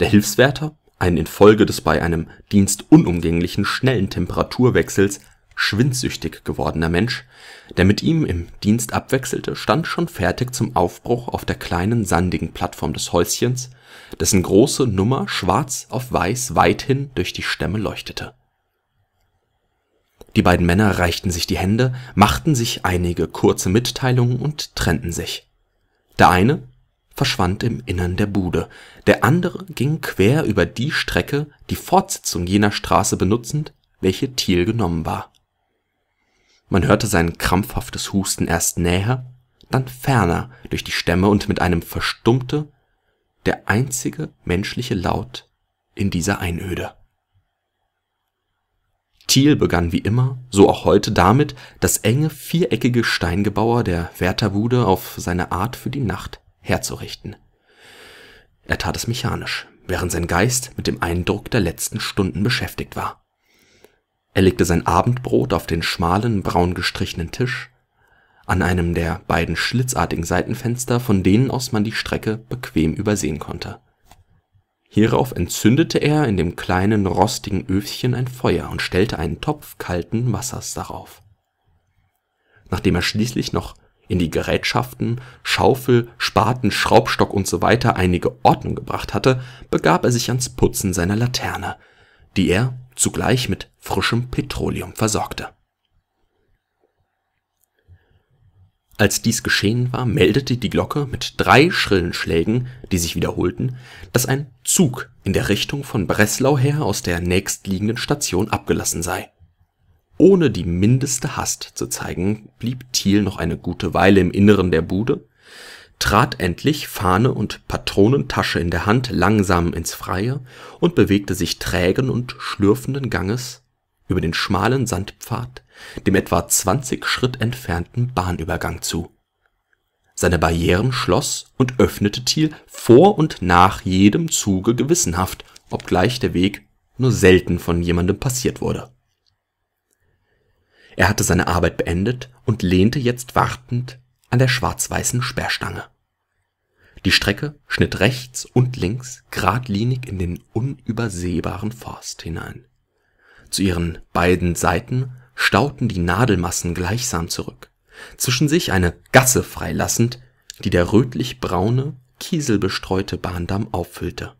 Der Hilfswärter, ein infolge des bei einem Dienst unumgänglichen schnellen Temperaturwechsels schwindsüchtig gewordener Mensch, der mit ihm im Dienst abwechselte, stand schon fertig zum Aufbruch auf der kleinen sandigen Plattform des Häuschens, dessen große Nummer schwarz auf weiß weithin durch die Stämme leuchtete. Die beiden Männer reichten sich die Hände, machten sich einige kurze Mitteilungen und trennten sich. Der eine verschwand im Innern der Bude, der andere ging quer über die Strecke, die Fortsetzung jener Straße benutzend, welche Thiel genommen war man hörte sein krampfhaftes Husten erst näher, dann ferner durch die Stämme und mit einem verstummte der einzige menschliche Laut in dieser Einöde. Thiel begann wie immer, so auch heute, damit, das enge, viereckige Steingebauer der Wärterbude auf seine Art für die Nacht herzurichten. Er tat es mechanisch, während sein Geist mit dem Eindruck der letzten Stunden beschäftigt war. Er legte sein Abendbrot auf den schmalen, braun gestrichenen Tisch an einem der beiden schlitzartigen Seitenfenster, von denen aus man die Strecke bequem übersehen konnte. Hierauf entzündete er in dem kleinen, rostigen Öfchen ein Feuer und stellte einen Topf kalten Wassers darauf. Nachdem er schließlich noch in die Gerätschaften Schaufel, Spaten, Schraubstock usw. einige Ordnung gebracht hatte, begab er sich ans Putzen seiner Laterne die er zugleich mit frischem Petroleum versorgte. Als dies geschehen war, meldete die Glocke mit drei schrillen Schlägen, die sich wiederholten, dass ein Zug in der Richtung von Breslau her aus der nächstliegenden Station abgelassen sei. Ohne die mindeste Hast zu zeigen, blieb Thiel noch eine gute Weile im Inneren der Bude, trat endlich, Fahne und Patronentasche in der Hand, langsam ins Freie und bewegte sich trägen und schlürfenden Ganges über den schmalen Sandpfad dem etwa 20 Schritt entfernten Bahnübergang zu. Seine Barrieren schloss und öffnete Thiel vor und nach jedem Zuge gewissenhaft, obgleich der Weg nur selten von jemandem passiert wurde. Er hatte seine Arbeit beendet und lehnte jetzt wartend an der schwarz-weißen Sperrstange. Die Strecke schnitt rechts und links geradlinig in den unübersehbaren Forst hinein. Zu ihren beiden Seiten stauten die Nadelmassen gleichsam zurück, zwischen sich eine Gasse freilassend, die der rötlich-braune, kieselbestreute Bahndamm auffüllte.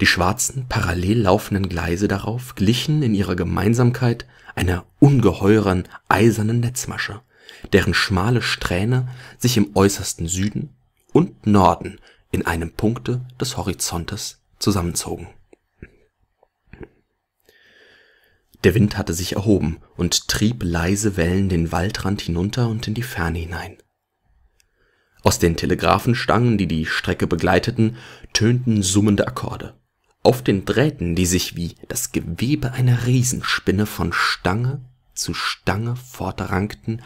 Die schwarzen, parallel laufenden Gleise darauf glichen in ihrer Gemeinsamkeit einer ungeheuren eisernen Netzmasche, deren schmale Strähne sich im äußersten Süden und Norden in einem Punkte des Horizontes zusammenzogen. Der Wind hatte sich erhoben und trieb leise Wellen den Waldrand hinunter und in die Ferne hinein. Aus den Telegraphenstangen, die die Strecke begleiteten, tönten summende Akkorde. Auf den Drähten, die sich wie das Gewebe einer Riesenspinne von Stange zu Stange fortrankten,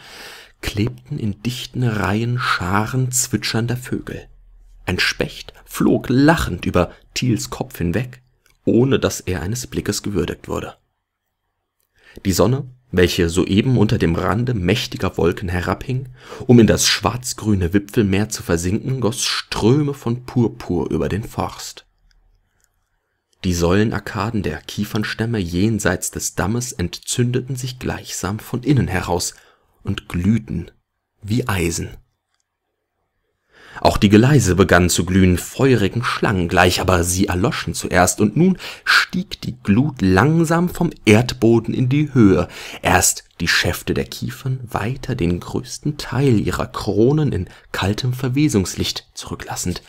klebten in dichten Reihen Scharen zwitschernder Vögel. Ein Specht flog lachend über Thiels Kopf hinweg, ohne dass er eines Blickes gewürdigt wurde. Die Sonne, welche soeben unter dem Rande mächtiger Wolken herabhing, um in das schwarzgrüne Wipfelmeer zu versinken, goss Ströme von Purpur über den Forst. Die Säulenarkaden der Kiefernstämme jenseits des Dammes entzündeten sich gleichsam von innen heraus, und glühten wie Eisen. Auch die Geleise begannen zu glühen, feurigen Schlangen gleich, aber sie erloschen zuerst, und nun stieg die Glut langsam vom Erdboden in die Höhe, erst die Schäfte der Kiefern, weiter den größten Teil ihrer Kronen in kaltem Verwesungslicht zurücklassend,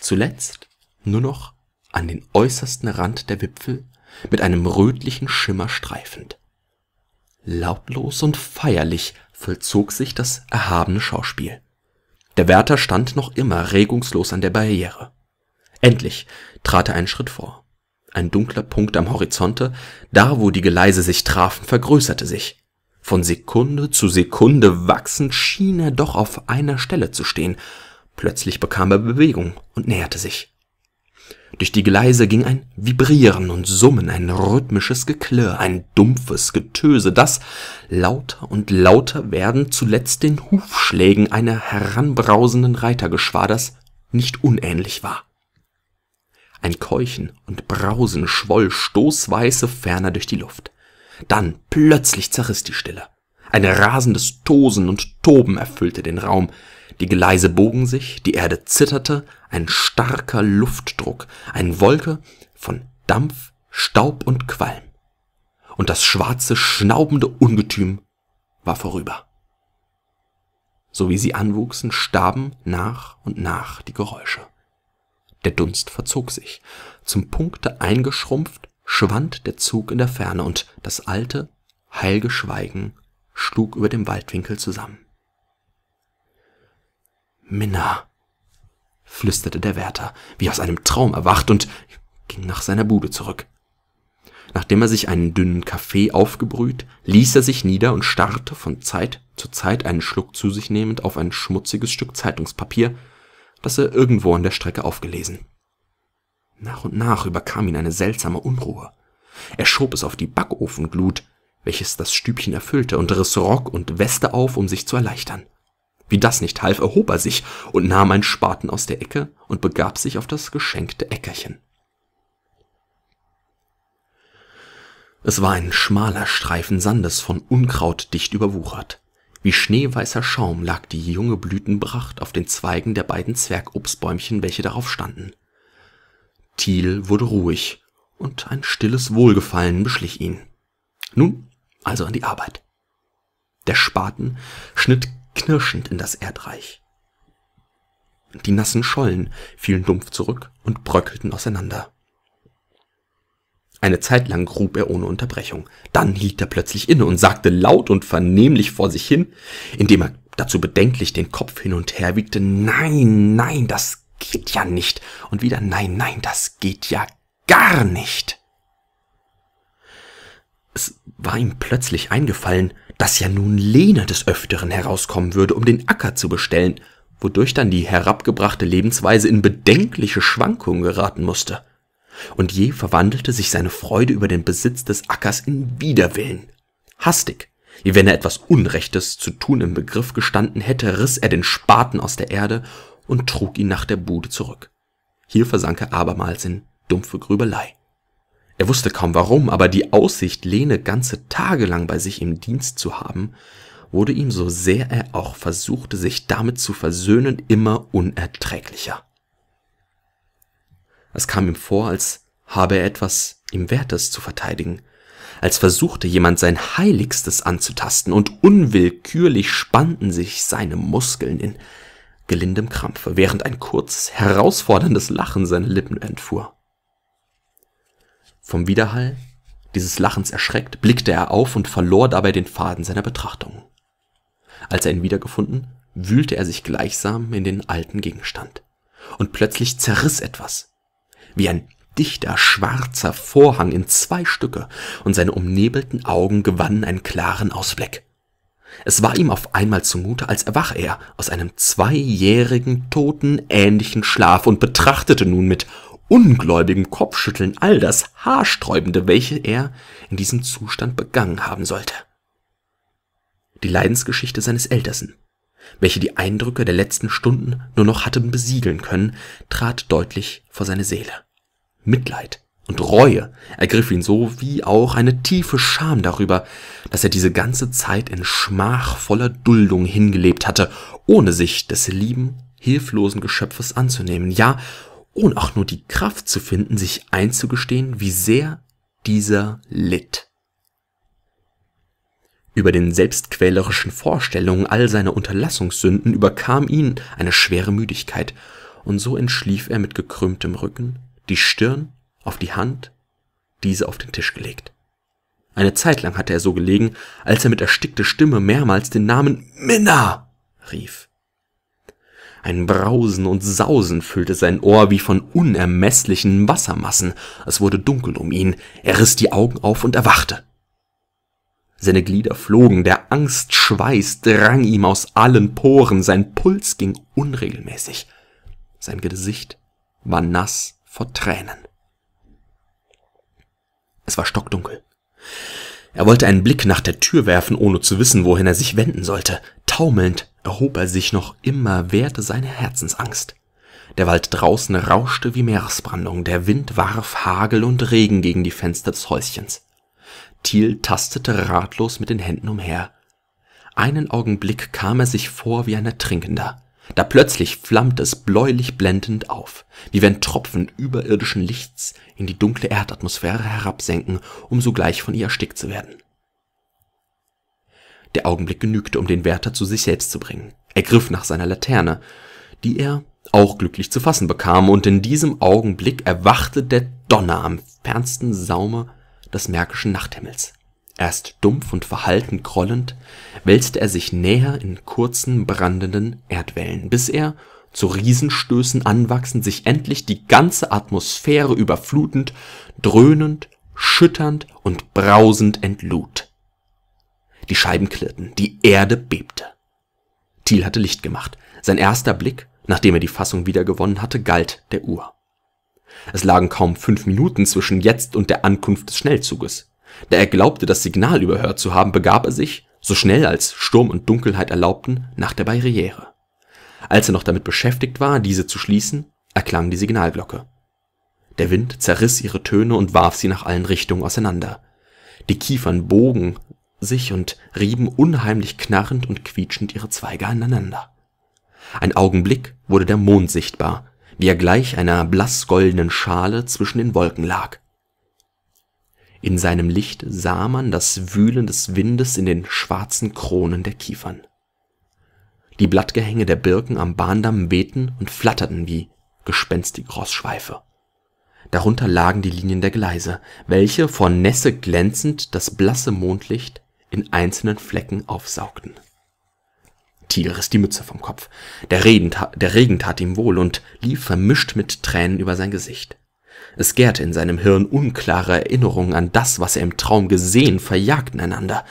zuletzt nur noch an den äußersten Rand der Wipfel mit einem rötlichen Schimmer streifend. Lautlos und feierlich vollzog sich das erhabene Schauspiel. Der Wärter stand noch immer regungslos an der Barriere. Endlich trat er einen Schritt vor. Ein dunkler Punkt am Horizonte, da wo die Geleise sich trafen, vergrößerte sich. Von Sekunde zu Sekunde wachsend schien er doch auf einer Stelle zu stehen. Plötzlich bekam er Bewegung und näherte sich. Durch die Gleise ging ein Vibrieren und Summen, ein rhythmisches Geklirr, ein dumpfes Getöse, das lauter und lauter werdend zuletzt den Hufschlägen einer heranbrausenden Reitergeschwaders nicht unähnlich war. Ein Keuchen und Brausen schwoll stoßweise ferner durch die Luft. Dann plötzlich zerriss die Stille. Ein rasendes Tosen und Toben erfüllte den Raum. Die Gleise bogen sich, die Erde zitterte, ein starker Luftdruck, eine Wolke von Dampf, Staub und Qualm. Und das schwarze, schnaubende Ungetüm war vorüber. So wie sie anwuchsen, starben nach und nach die Geräusche. Der Dunst verzog sich. Zum Punkte eingeschrumpft, schwand der Zug in der Ferne und das alte, heilge Schweigen schlug über dem Waldwinkel zusammen. Minna, flüsterte der Wärter, wie aus einem Traum erwacht und ging nach seiner Bude zurück. Nachdem er sich einen dünnen Kaffee aufgebrüht, ließ er sich nieder und starrte von Zeit zu Zeit einen Schluck zu sich nehmend auf ein schmutziges Stück Zeitungspapier, das er irgendwo an der Strecke aufgelesen. Nach und nach überkam ihn eine seltsame Unruhe. Er schob es auf die Backofenglut, welches das Stübchen erfüllte, und riss Rock und Weste auf, um sich zu erleichtern. Wie das nicht half, erhob er sich und nahm einen Spaten aus der Ecke und begab sich auf das geschenkte Äckerchen. Es war ein schmaler Streifen Sandes von Unkraut dicht überwuchert. Wie schneeweißer Schaum lag die junge Blütenpracht auf den Zweigen der beiden Zwergobstbäumchen, welche darauf standen. Thiel wurde ruhig, und ein stilles Wohlgefallen beschlich ihn. Nun also an die Arbeit. Der Spaten schnitt knirschend in das Erdreich. Die nassen Schollen fielen dumpf zurück und bröckelten auseinander. Eine Zeit lang grub er ohne Unterbrechung. Dann hielt er plötzlich inne und sagte laut und vernehmlich vor sich hin, indem er dazu bedenklich den Kopf hin und her wiegte, nein, nein, das geht ja nicht. Und wieder, nein, nein, das geht ja gar nicht. Es war ihm plötzlich eingefallen, dass ja nun Lene des Öfteren herauskommen würde, um den Acker zu bestellen, wodurch dann die herabgebrachte Lebensweise in bedenkliche Schwankungen geraten musste. Und je verwandelte sich seine Freude über den Besitz des Ackers in Widerwillen. Hastig, wie wenn er etwas Unrechtes zu tun im Begriff gestanden hätte, riss er den Spaten aus der Erde und trug ihn nach der Bude zurück. Hier versank er abermals in dumpfe Grübelei. Er wusste kaum warum, aber die Aussicht, Lene ganze Tage lang bei sich im Dienst zu haben, wurde ihm, so sehr er auch versuchte, sich damit zu versöhnen, immer unerträglicher. Es kam ihm vor, als habe er etwas ihm Wertes zu verteidigen, als versuchte jemand sein Heiligstes anzutasten, und unwillkürlich spannten sich seine Muskeln in gelindem Krampfe, während ein kurz herausforderndes Lachen seine Lippen entfuhr. Vom Widerhall dieses Lachens erschreckt, blickte er auf und verlor dabei den Faden seiner Betrachtungen. Als er ihn wiedergefunden, wühlte er sich gleichsam in den alten Gegenstand. Und plötzlich zerriss etwas. Wie ein dichter, schwarzer Vorhang in zwei Stücke, und seine umnebelten Augen gewannen einen klaren Ausblick. Es war ihm auf einmal zumute, als erwach er aus einem zweijährigen, totenähnlichen Schlaf und betrachtete nun mit ungläubigem Kopfschütteln all das Haarsträubende, welche er in diesem Zustand begangen haben sollte. Die Leidensgeschichte seines Ältesten, welche die Eindrücke der letzten Stunden nur noch hatte besiegeln können, trat deutlich vor seine Seele. Mitleid und Reue ergriff ihn so wie auch eine tiefe Scham darüber, dass er diese ganze Zeit in schmachvoller Duldung hingelebt hatte, ohne sich des lieben, hilflosen Geschöpfes anzunehmen, ja, ohne auch nur die Kraft zu finden, sich einzugestehen, wie sehr dieser litt. Über den selbstquälerischen Vorstellungen all seiner Unterlassungssünden überkam ihn eine schwere Müdigkeit, und so entschlief er mit gekrümmtem Rücken, die Stirn auf die Hand, diese auf den Tisch gelegt. Eine Zeit lang hatte er so gelegen, als er mit erstickter Stimme mehrmals den Namen Minna rief. Ein Brausen und Sausen füllte sein Ohr wie von unermeßlichen Wassermassen. Es wurde dunkel um ihn. Er riss die Augen auf und erwachte. Seine Glieder flogen, der Angstschweiß drang ihm aus allen Poren, sein Puls ging unregelmäßig. Sein Gesicht war nass vor Tränen. Es war stockdunkel. Er wollte einen Blick nach der Tür werfen, ohne zu wissen, wohin er sich wenden sollte. Taumelnd erhob er sich noch immer, wehrte seine Herzensangst. Der Wald draußen rauschte wie Meeresbrandung, der Wind warf Hagel und Regen gegen die Fenster des Häuschens. Thiel tastete ratlos mit den Händen umher. Einen Augenblick kam er sich vor wie ein Ertrinkender. Da plötzlich flammte es bläulich blendend auf, wie wenn Tropfen überirdischen Lichts in die dunkle Erdatmosphäre herabsenken, um sogleich von ihr erstickt zu werden. Der Augenblick genügte, um den Wärter zu sich selbst zu bringen. Er griff nach seiner Laterne, die er auch glücklich zu fassen bekam, und in diesem Augenblick erwachte der Donner am fernsten Saume des märkischen Nachthimmels. Erst dumpf und verhalten grollend, wälzte er sich näher in kurzen, brandenden Erdwellen, bis er, zu Riesenstößen anwachsend, sich endlich die ganze Atmosphäre überflutend, dröhnend, schütternd und brausend entlud. Die Scheiben klirrten, die Erde bebte. Thiel hatte Licht gemacht. Sein erster Blick, nachdem er die Fassung wiedergewonnen hatte, galt der Uhr. Es lagen kaum fünf Minuten zwischen jetzt und der Ankunft des Schnellzuges. Da er glaubte, das Signal überhört zu haben, begab er sich, so schnell als Sturm und Dunkelheit erlaubten, nach der Barriere. Als er noch damit beschäftigt war, diese zu schließen, erklang die Signalglocke. Der Wind zerriss ihre Töne und warf sie nach allen Richtungen auseinander. Die Kiefern bogen sich und rieben unheimlich knarrend und quietschend ihre Zweige aneinander. Ein Augenblick wurde der Mond sichtbar, wie er gleich einer blassgoldenen Schale zwischen den Wolken lag. In seinem Licht sah man das Wühlen des Windes in den schwarzen Kronen der Kiefern. Die Blattgehänge der Birken am Bahndamm wehten und flatterten wie gespenstige Rossschweife. Darunter lagen die Linien der Gleise, welche, vor Nässe glänzend, das blasse Mondlicht in einzelnen Flecken aufsaugten. Tiger riss die Mütze vom Kopf. Der der Regen tat ihm wohl und lief vermischt mit Tränen über sein Gesicht. Es gärte in seinem Hirn unklare Erinnerungen an das, was er im Traum gesehen, verjagten einander.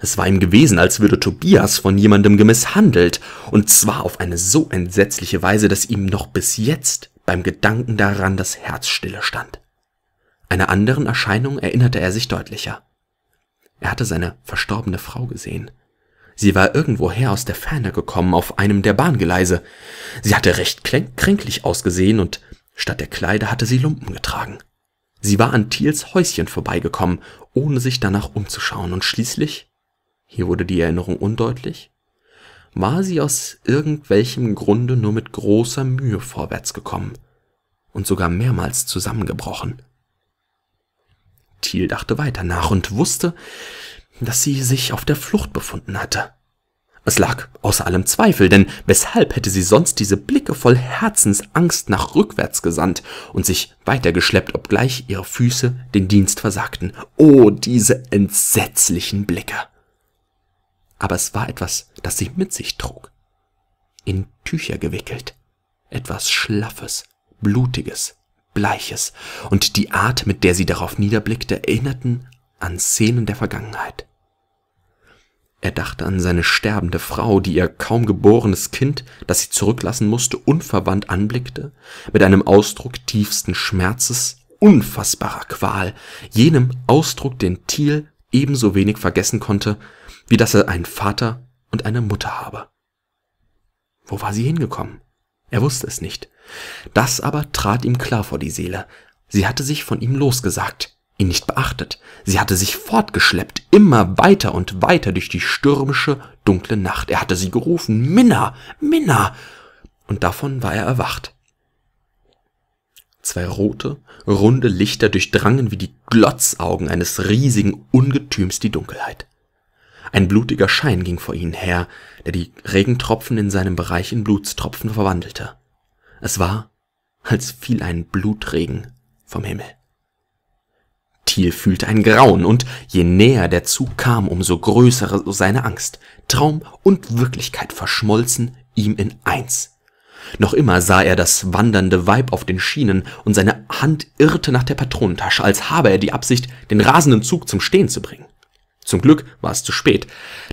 Es war ihm gewesen, als würde Tobias von jemandem gemisshandelt, und zwar auf eine so entsetzliche Weise, dass ihm noch bis jetzt beim Gedanken daran das Herz stille stand. Einer anderen Erscheinung erinnerte er sich deutlicher. Er hatte seine verstorbene Frau gesehen. Sie war irgendwoher aus der Ferne gekommen, auf einem der Bahngeleise. Sie hatte recht kränklich ausgesehen und statt der Kleider hatte sie Lumpen getragen. Sie war an Thiels Häuschen vorbeigekommen, ohne sich danach umzuschauen, und schließlich, hier wurde die Erinnerung undeutlich, war sie aus irgendwelchem Grunde nur mit großer Mühe vorwärts gekommen und sogar mehrmals zusammengebrochen. Thiel dachte weiter nach und wusste, dass sie sich auf der Flucht befunden hatte. Es lag außer allem Zweifel, denn weshalb hätte sie sonst diese Blicke voll Herzensangst nach rückwärts gesandt und sich weitergeschleppt, obgleich ihre Füße den Dienst versagten? Oh, diese entsetzlichen Blicke! Aber es war etwas, das sie mit sich trug. In Tücher gewickelt. Etwas Schlaffes, Blutiges, Bleiches und die Art, mit der sie darauf niederblickte, erinnerten an Szenen der Vergangenheit. Er dachte an seine sterbende Frau, die ihr kaum geborenes Kind, das sie zurücklassen musste, unverwandt anblickte, mit einem Ausdruck tiefsten Schmerzes, unfassbarer Qual, jenem Ausdruck, den Thiel ebenso wenig vergessen konnte, wie dass er einen Vater und eine Mutter habe. Wo war sie hingekommen? Er wusste es nicht. Das aber trat ihm klar vor die Seele. Sie hatte sich von ihm losgesagt, ihn nicht beachtet. Sie hatte sich fortgeschleppt, immer weiter und weiter durch die stürmische, dunkle Nacht. Er hatte sie gerufen, Minna, Minna! Und davon war er erwacht. Zwei rote, runde Lichter durchdrangen wie die Glotzaugen eines riesigen Ungetüms die Dunkelheit. Ein blutiger Schein ging vor ihnen her, der die Regentropfen in seinem Bereich in Blutstropfen verwandelte. Es war, als fiel ein Blutregen vom Himmel. Thiel fühlte ein Grauen, und je näher der Zug kam, umso größer seine Angst. Traum und Wirklichkeit verschmolzen ihm in eins. Noch immer sah er das wandernde Weib auf den Schienen, und seine Hand irrte nach der Patronentasche, als habe er die Absicht, den rasenden Zug zum Stehen zu bringen. Zum Glück war es zu spät,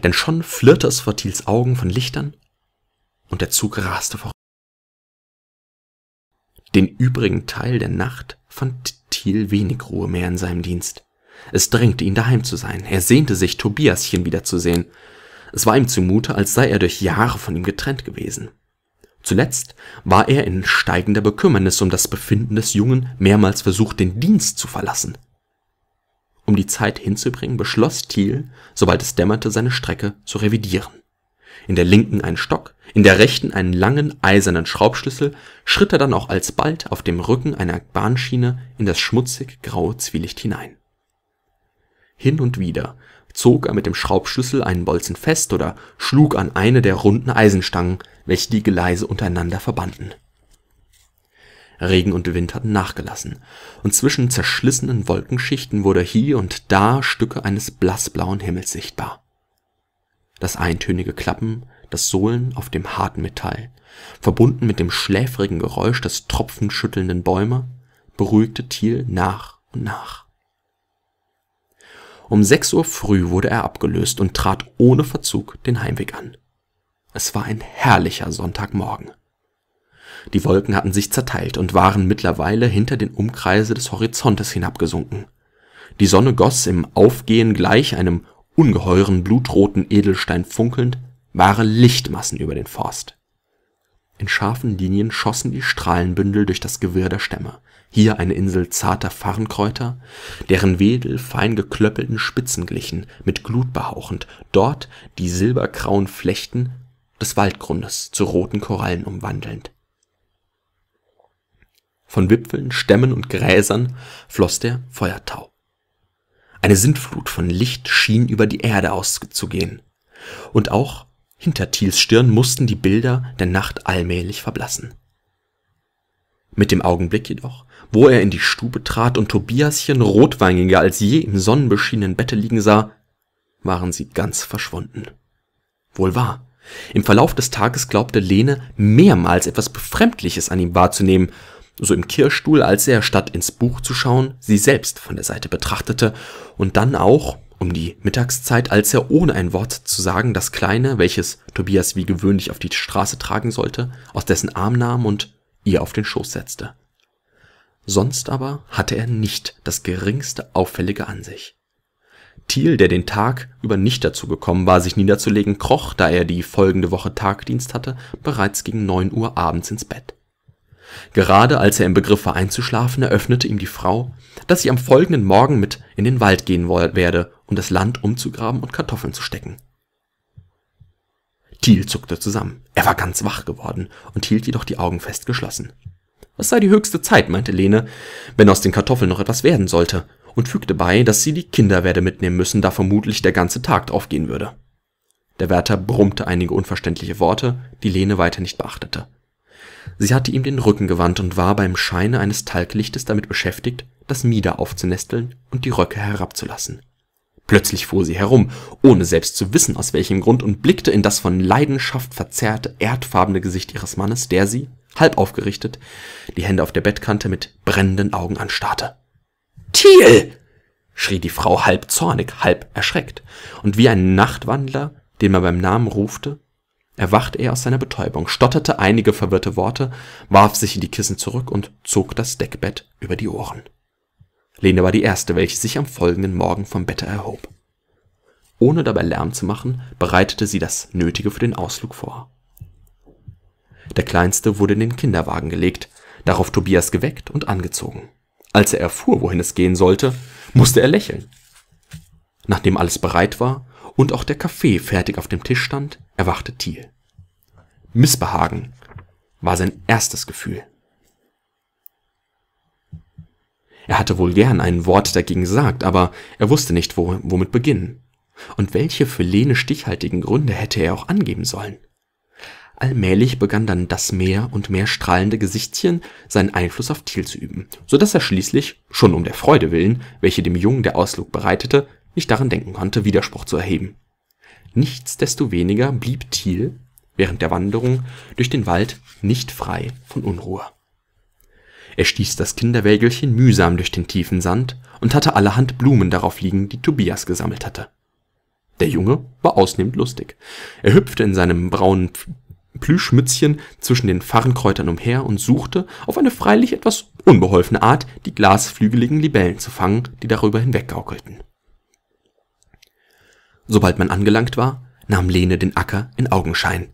denn schon flirrte es vor Thiels Augen von Lichtern, und der Zug raste voran. Den übrigen Teil der Nacht fand Thiel wenig Ruhe mehr in seinem Dienst. Es drängte ihn, daheim zu sein. Er sehnte sich, Tobiaschen wiederzusehen. Es war ihm zumute, als sei er durch Jahre von ihm getrennt gewesen. Zuletzt war er in steigender Bekümmernis um das Befinden des Jungen mehrmals versucht, den Dienst zu verlassen. Um die Zeit hinzubringen, beschloss Thiel, sobald es dämmerte, seine Strecke zu revidieren. In der linken einen Stock, in der rechten einen langen eisernen Schraubschlüssel, schritt er dann auch alsbald auf dem Rücken einer Bahnschiene in das schmutzig-graue Zwielicht hinein. Hin und wieder zog er mit dem Schraubschlüssel einen Bolzen fest oder schlug an eine der runden Eisenstangen, welche die Geleise untereinander verbanden. Regen und Wind hatten nachgelassen, und zwischen zerschlissenen Wolkenschichten wurde hier und da Stücke eines blassblauen Himmels sichtbar. Das eintönige Klappen das Sohlen auf dem harten Metall, verbunden mit dem schläfrigen Geräusch des tropfenschüttelnden Bäume, beruhigte Thiel nach und nach. Um sechs Uhr früh wurde er abgelöst und trat ohne Verzug den Heimweg an. Es war ein herrlicher Sonntagmorgen. Die Wolken hatten sich zerteilt und waren mittlerweile hinter den Umkreise des Horizontes hinabgesunken. Die Sonne goss im Aufgehen gleich einem ungeheuren blutroten Edelstein funkelnd wahre Lichtmassen über den Forst. In scharfen Linien schossen die Strahlenbündel durch das Gewirr der Stämme. Hier eine Insel zarter Farrenkräuter, deren Wedel fein geklöppelten Spitzen glichen, mit Glut behauchend, dort die silbergrauen Flechten des Waldgrundes zu roten Korallen umwandelnd. Von Wipfeln, Stämmen und Gräsern floss der Feuertau. Eine Sintflut von Licht schien über die Erde auszugehen. Und auch hinter Thiels Stirn mussten die Bilder der Nacht allmählich verblassen. Mit dem Augenblick jedoch, wo er in die Stube trat und Tobiaschen rotweiniger als je im sonnenbeschienenen Bette liegen sah, waren sie ganz verschwunden. Wohl wahr. Im Verlauf des Tages glaubte Lene mehrmals etwas Befremdliches an ihm wahrzunehmen, so im Kirchstuhl, als er, statt ins Buch zu schauen, sie selbst von der Seite betrachtete und dann auch, um die Mittagszeit, als er, ohne ein Wort zu sagen, das Kleine, welches Tobias wie gewöhnlich auf die Straße tragen sollte, aus dessen Arm nahm und ihr auf den Schoß setzte. Sonst aber hatte er nicht das geringste Auffällige an sich. Thiel, der den Tag über nicht dazu gekommen war, sich niederzulegen, kroch, da er die folgende Woche Tagdienst hatte, bereits gegen neun Uhr abends ins Bett. Gerade als er im Begriff war einzuschlafen, eröffnete ihm die Frau, dass sie am folgenden Morgen mit in den Wald gehen werde, um das Land umzugraben und Kartoffeln zu stecken. Thiel zuckte zusammen. Er war ganz wach geworden und hielt jedoch die Augen fest geschlossen. Es sei die höchste Zeit, meinte Lene, wenn aus den Kartoffeln noch etwas werden sollte, und fügte bei, dass sie die Kinder werde mitnehmen müssen, da vermutlich der ganze Tag draufgehen würde. Der Wärter brummte einige unverständliche Worte, die Lene weiter nicht beachtete. Sie hatte ihm den Rücken gewandt und war beim Scheine eines Talglichtes damit beschäftigt, das Mieder aufzunesteln und die Röcke herabzulassen plötzlich fuhr sie herum, ohne selbst zu wissen, aus welchem Grund, und blickte in das von Leidenschaft verzerrte, erdfarbene Gesicht ihres Mannes, der sie, halb aufgerichtet, die Hände auf der Bettkante mit brennenden Augen anstarrte. Thiel! schrie die Frau halb zornig, halb erschreckt, und wie ein Nachtwandler, den man beim Namen rufte, erwachte er aus seiner Betäubung, stotterte einige verwirrte Worte, warf sich in die Kissen zurück und zog das Deckbett über die Ohren. Lene war die erste, welche sich am folgenden Morgen vom Bette erhob. Ohne dabei Lärm zu machen, bereitete sie das Nötige für den Ausflug vor. Der Kleinste wurde in den Kinderwagen gelegt, darauf Tobias geweckt und angezogen. Als er erfuhr, wohin es gehen sollte, musste er lächeln. Nachdem alles bereit war und auch der Kaffee fertig auf dem Tisch stand, erwachte Thiel. Missbehagen war sein erstes Gefühl. Er hatte wohl gern ein Wort dagegen gesagt, aber er wusste nicht, wo, womit beginnen. Und welche für Lene stichhaltigen Gründe hätte er auch angeben sollen? Allmählich begann dann das mehr und mehr strahlende Gesichtchen seinen Einfluss auf Thiel zu üben, so dass er schließlich, schon um der Freude willen, welche dem Jungen der Ausflug bereitete, nicht daran denken konnte, Widerspruch zu erheben. Nichtsdestoweniger blieb Thiel während der Wanderung durch den Wald nicht frei von Unruhe er stieß das Kinderwägelchen mühsam durch den tiefen Sand und hatte allerhand Blumen darauf liegen, die Tobias gesammelt hatte. Der Junge war ausnehmend lustig. Er hüpfte in seinem braunen Plüschmützchen zwischen den Farrenkräutern umher und suchte, auf eine freilich etwas unbeholfene Art, die glasflügeligen Libellen zu fangen, die darüber hinweggaukelten. Sobald man angelangt war, nahm Lene den Acker in Augenschein.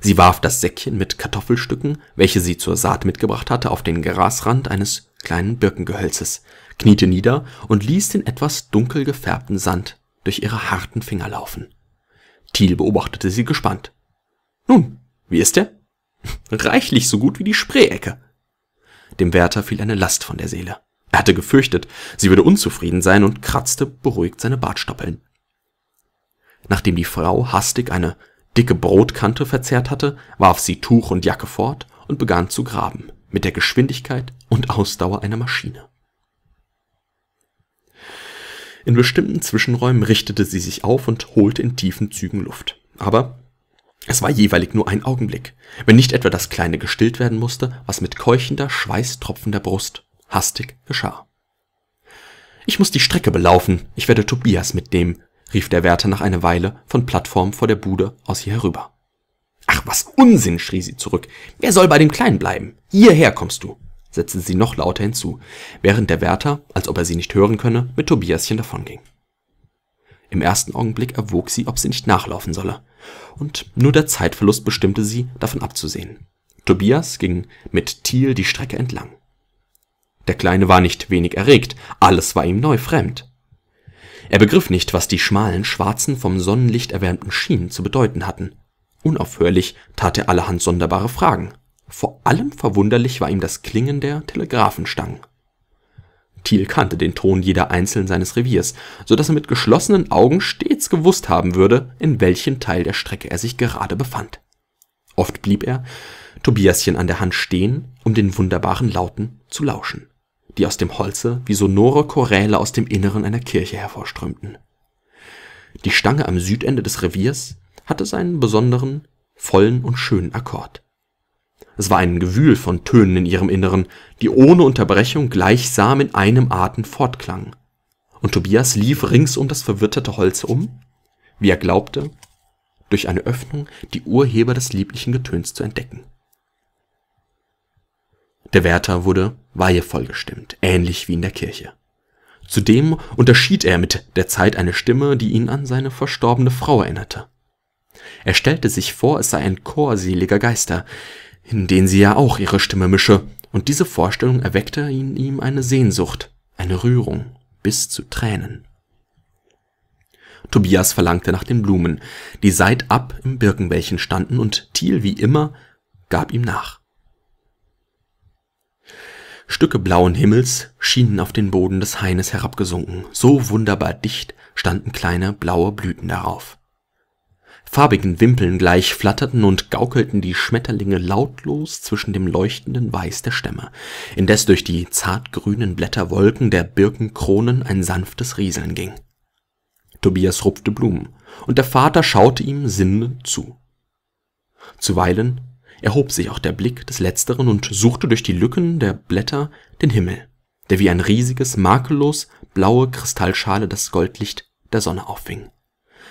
Sie warf das Säckchen mit Kartoffelstücken, welche sie zur Saat mitgebracht hatte, auf den Grasrand eines kleinen Birkengehölzes, kniete nieder und ließ den etwas dunkel gefärbten Sand durch ihre harten Finger laufen. Thiel beobachtete sie gespannt. Nun, wie ist er? Reichlich so gut wie die Spreeecke. Dem Wärter fiel eine Last von der Seele. Er hatte gefürchtet, sie würde unzufrieden sein und kratzte beruhigt seine Bartstoppeln. Nachdem die Frau hastig eine dicke Brotkante verzehrt hatte, warf sie Tuch und Jacke fort und begann zu graben, mit der Geschwindigkeit und Ausdauer einer Maschine. In bestimmten Zwischenräumen richtete sie sich auf und holte in tiefen Zügen Luft. Aber es war jeweilig nur ein Augenblick, wenn nicht etwa das Kleine gestillt werden musste, was mit keuchender, schweißtropfender Brust hastig geschah. Ich muss die Strecke belaufen, ich werde Tobias mitnehmen, rief der Wärter nach einer Weile von Plattform vor der Bude aus ihr herüber. Ach, was Unsinn, schrie sie zurück. Wer soll bei dem Kleinen bleiben? Hierher kommst du, setzte sie noch lauter hinzu, während der Wärter, als ob er sie nicht hören könne, mit Tobiaschen davonging. Im ersten Augenblick erwog sie, ob sie nicht nachlaufen solle, und nur der Zeitverlust bestimmte sie, davon abzusehen. Tobias ging mit Thiel die Strecke entlang. Der Kleine war nicht wenig erregt, alles war ihm neu fremd. Er begriff nicht, was die schmalen, schwarzen, vom Sonnenlicht erwärmten Schienen zu bedeuten hatten. Unaufhörlich tat er allerhand sonderbare Fragen. Vor allem verwunderlich war ihm das Klingen der Telegraphenstangen. Thiel kannte den Ton jeder einzelnen seines Reviers, so dass er mit geschlossenen Augen stets gewusst haben würde, in welchem Teil der Strecke er sich gerade befand. Oft blieb er, Tobiaschen an der Hand stehen, um den wunderbaren Lauten zu lauschen die aus dem Holze wie sonore Choräle aus dem Inneren einer Kirche hervorströmten. Die Stange am Südende des Reviers hatte seinen besonderen, vollen und schönen Akkord. Es war ein Gewühl von Tönen in ihrem Inneren, die ohne Unterbrechung gleichsam in einem Atem fortklangen. Und Tobias lief rings um das verwitterte Holz um, wie er glaubte, durch eine Öffnung die Urheber des lieblichen Getöns zu entdecken. Der Wärter wurde weihevoll gestimmt, ähnlich wie in der Kirche. Zudem unterschied er mit der Zeit eine Stimme, die ihn an seine verstorbene Frau erinnerte. Er stellte sich vor, es sei ein Chor seliger Geister, in den sie ja auch ihre Stimme mische, und diese Vorstellung erweckte in ihm eine Sehnsucht, eine Rührung bis zu Tränen. Tobias verlangte nach den Blumen, die seitab im Birkenbällchen standen, und Thiel wie immer gab ihm nach. Stücke blauen Himmels schienen auf den Boden des Haines herabgesunken, so wunderbar dicht standen kleine blaue Blüten darauf. Farbigen Wimpeln gleich flatterten und gaukelten die Schmetterlinge lautlos zwischen dem leuchtenden Weiß der Stämme, indes durch die zartgrünen Blätterwolken der Birkenkronen ein sanftes Rieseln ging. Tobias rupfte Blumen, und der Vater schaute ihm sinnend zu. Zuweilen erhob sich auch der Blick des letzteren und suchte durch die Lücken der Blätter den Himmel, der wie ein riesiges, makellos blaue Kristallschale das Goldlicht der Sonne auffing.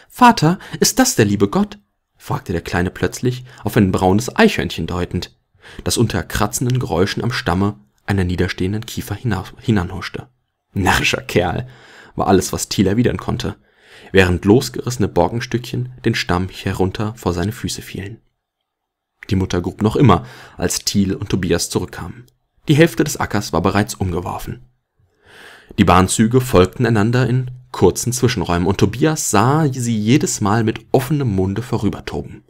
»Vater, ist das der liebe Gott?« fragte der Kleine plötzlich, auf ein braunes Eichhörnchen deutend, das unter kratzenden Geräuschen am Stamme einer niederstehenden Kiefer hinanhuschte. Narrischer Kerl, war alles, was Thiel erwidern konnte, während losgerissene Borkenstückchen den Stamm herunter vor seine Füße fielen die Mutter grub noch immer, als Thiel und Tobias zurückkamen. Die Hälfte des Ackers war bereits umgeworfen. Die Bahnzüge folgten einander in kurzen Zwischenräumen, und Tobias sah sie jedes Mal mit offenem Munde vorübertoben.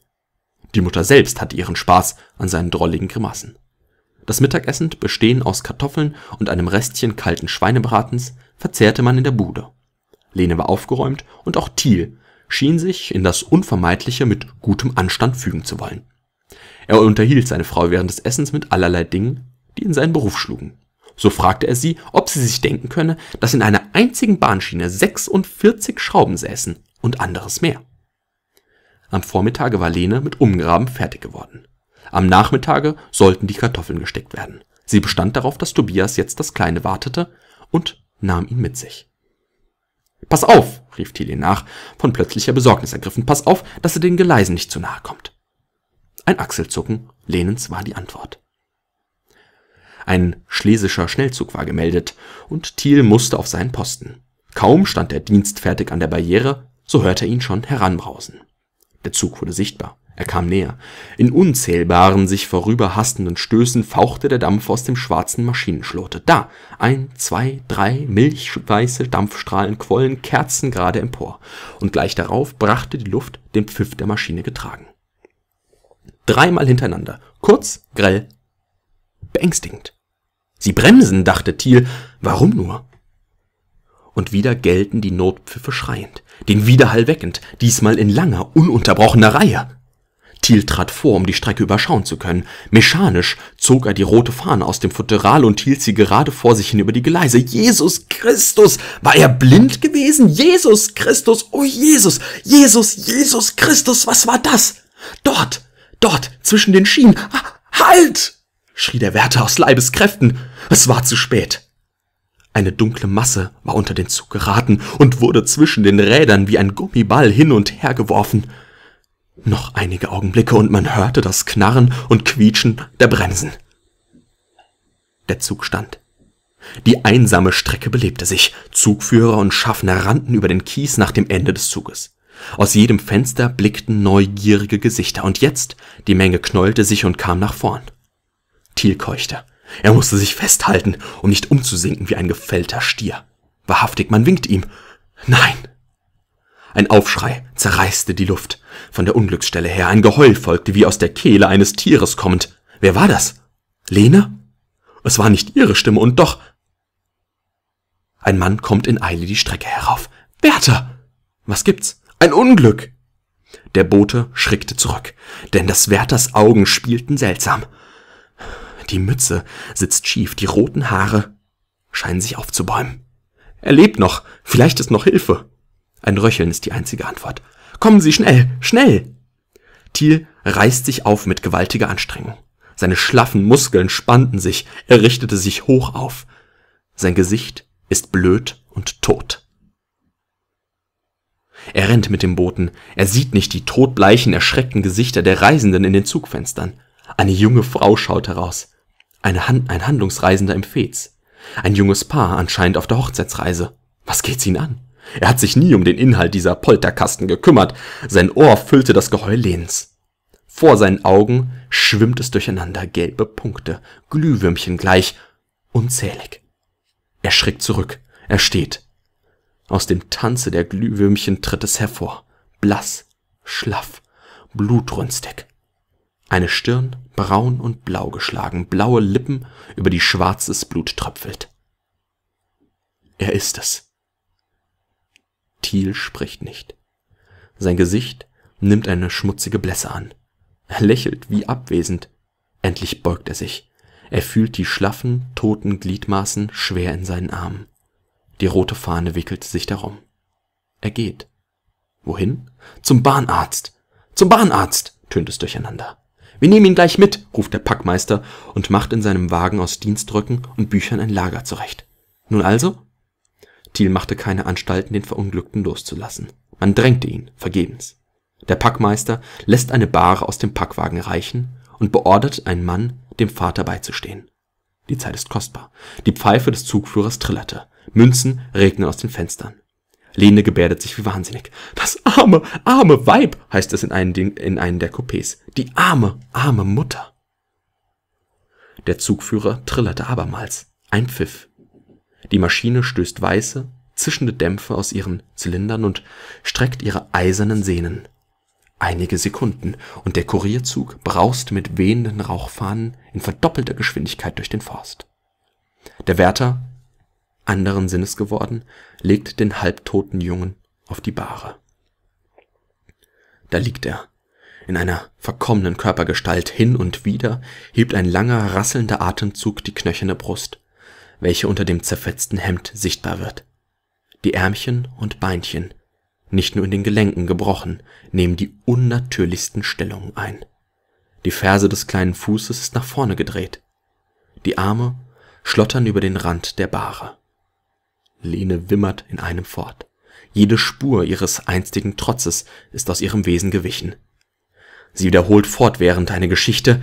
Die Mutter selbst hatte ihren Spaß an seinen drolligen Grimassen. Das Mittagessen, bestehen aus Kartoffeln und einem Restchen kalten Schweinebratens, verzehrte man in der Bude. Lene war aufgeräumt und auch Thiel schien sich in das Unvermeidliche mit gutem Anstand fügen zu wollen. Er unterhielt seine Frau während des Essens mit allerlei Dingen, die in seinen Beruf schlugen. So fragte er sie, ob sie sich denken könne, dass in einer einzigen Bahnschiene 46 Schrauben säßen und anderes mehr. Am Vormittage war Lene mit Umgraben fertig geworden. Am Nachmittage sollten die Kartoffeln gesteckt werden. Sie bestand darauf, dass Tobias jetzt das Kleine wartete und nahm ihn mit sich. Pass auf, rief Tilly nach, von plötzlicher Besorgnis ergriffen, pass auf, dass er den Geleisen nicht zu nahe kommt. Ein Achselzucken Lenens war die Antwort. Ein schlesischer Schnellzug war gemeldet, und Thiel musste auf seinen Posten. Kaum stand der Dienstfertig an der Barriere, so hörte er ihn schon heranbrausen. Der Zug wurde sichtbar. Er kam näher. In unzählbaren, sich vorüberhastenden Stößen fauchte der Dampf aus dem schwarzen Maschinenschlote. Da! Ein, zwei, drei milchweiße Dampfstrahlen quollen kerzengerade empor. Und gleich darauf brachte die Luft den Pfiff der Maschine getragen. Dreimal hintereinander. Kurz, grell, beängstigend. Sie bremsen, dachte Thiel. Warum nur? Und wieder gelten die Notpfiffe schreiend, den Widerhall weckend, diesmal in langer, ununterbrochener Reihe. Thiel trat vor, um die Strecke überschauen zu können. Mechanisch zog er die rote Fahne aus dem Futteral und hielt sie gerade vor sich hin über die Gleise. Jesus Christus! War er blind gewesen? Jesus Christus! Oh Jesus! Jesus! Jesus Christus! Was war das? Dort! Dort, zwischen den Schienen. Ah, halt! schrie der Wärter aus Leibeskräften. Es war zu spät. Eine dunkle Masse war unter den Zug geraten und wurde zwischen den Rädern wie ein Gummiball hin und her geworfen. Noch einige Augenblicke und man hörte das Knarren und Quietschen der Bremsen. Der Zug stand. Die einsame Strecke belebte sich. Zugführer und Schaffner rannten über den Kies nach dem Ende des Zuges. Aus jedem Fenster blickten neugierige Gesichter, und jetzt die Menge knollte sich und kam nach vorn. Thiel keuchte. Er musste sich festhalten, um nicht umzusinken wie ein gefällter Stier. Wahrhaftig, man winkt ihm. Nein! Ein Aufschrei zerreißte die Luft. Von der Unglücksstelle her ein Geheul folgte, wie aus der Kehle eines Tieres kommend. Wer war das? Lene? Es war nicht ihre Stimme, und doch. Ein Mann kommt in Eile die Strecke herauf. Bertha! Was gibt's? Ein Unglück! Der Bote schrickte zurück, denn des Wärters Augen spielten seltsam. Die Mütze sitzt schief, die roten Haare scheinen sich aufzubäumen. Er lebt noch, vielleicht ist noch Hilfe. Ein Röcheln ist die einzige Antwort. Kommen Sie schnell, schnell! Thiel reißt sich auf mit gewaltiger Anstrengung. Seine schlaffen Muskeln spannten sich, er richtete sich hoch auf. Sein Gesicht ist blöd und tot. Er rennt mit dem Boten. Er sieht nicht die todbleichen, erschreckten Gesichter der Reisenden in den Zugfenstern. Eine junge Frau schaut heraus. Eine Han ein Handlungsreisender im Fez. Ein junges Paar, anscheinend auf der Hochzeitsreise. Was geht's ihn an? Er hat sich nie um den Inhalt dieser Polterkasten gekümmert. Sein Ohr füllte das Geheul Lenens. Vor seinen Augen schwimmt es durcheinander, gelbe Punkte, Glühwürmchen gleich, unzählig. Er schrickt zurück. Er steht, aus dem Tanze der Glühwürmchen tritt es hervor, blass, schlaff, blutrünstig. Eine Stirn braun und blau geschlagen, blaue Lippen, über die schwarzes Blut tröpfelt. Er ist es. Thiel spricht nicht. Sein Gesicht nimmt eine schmutzige Blässe an. Er lächelt wie abwesend. Endlich beugt er sich. Er fühlt die schlaffen, toten Gliedmaßen schwer in seinen Armen. Die rote Fahne wickelt sich darum. Er geht. Wohin? Zum Bahnarzt. Zum Bahnarzt. tönt es durcheinander. Wir nehmen ihn gleich mit, ruft der Packmeister und macht in seinem Wagen aus Dienströcken und Büchern ein Lager zurecht. Nun also? Thiel machte keine Anstalten, den Verunglückten loszulassen. Man drängte ihn, vergebens. Der Packmeister lässt eine Bahre aus dem Packwagen reichen und beordert einen Mann, dem Vater beizustehen. Die Zeit ist kostbar. Die Pfeife des Zugführers trillerte. Münzen regnen aus den Fenstern. Lene gebärdet sich wie wahnsinnig. Das arme, arme Weib, heißt es in einem, in einem der Coupés. Die arme, arme Mutter. Der Zugführer trillerte abermals. Ein Pfiff. Die Maschine stößt weiße, zischende Dämpfe aus ihren Zylindern und streckt ihre eisernen Sehnen. Einige Sekunden, und der Kurierzug braust mit wehenden Rauchfahnen in verdoppelter Geschwindigkeit durch den Forst. Der Wärter anderen Sinnes geworden, legt den halbtoten Jungen auf die Bahre. Da liegt er, in einer verkommenen Körpergestalt hin und wieder hebt ein langer, rasselnder Atemzug die knöcherne Brust, welche unter dem zerfetzten Hemd sichtbar wird. Die Ärmchen und Beinchen, nicht nur in den Gelenken gebrochen, nehmen die unnatürlichsten Stellungen ein. Die Ferse des kleinen Fußes ist nach vorne gedreht. Die Arme schlottern über den Rand der Bahre. Lene wimmert in einem fort. Jede Spur ihres einstigen Trotzes ist aus ihrem Wesen gewichen. Sie wiederholt fortwährend eine Geschichte,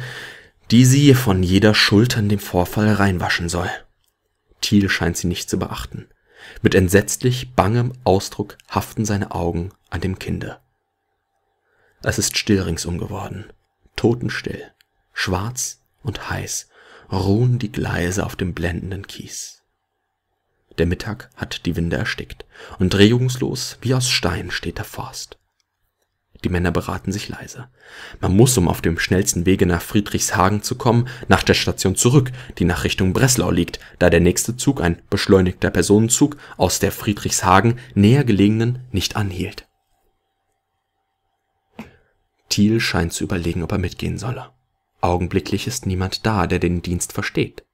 die sie von jeder Schuld an dem Vorfall reinwaschen soll. Thiel scheint sie nicht zu beachten. Mit entsetzlich bangem Ausdruck haften seine Augen an dem Kinde. Es ist still ringsum geworden, totenstill, schwarz und heiß ruhen die Gleise auf dem blendenden Kies. Der Mittag hat die Winde erstickt, und regungslos wie aus Stein steht der Forst. Die Männer beraten sich leise. Man muss, um auf dem schnellsten Wege nach Friedrichshagen zu kommen, nach der Station zurück, die nach Richtung Breslau liegt, da der nächste Zug, ein beschleunigter Personenzug, aus der Friedrichshagen näher gelegenen nicht anhielt. Thiel scheint zu überlegen, ob er mitgehen solle. Augenblicklich ist niemand da, der den Dienst versteht.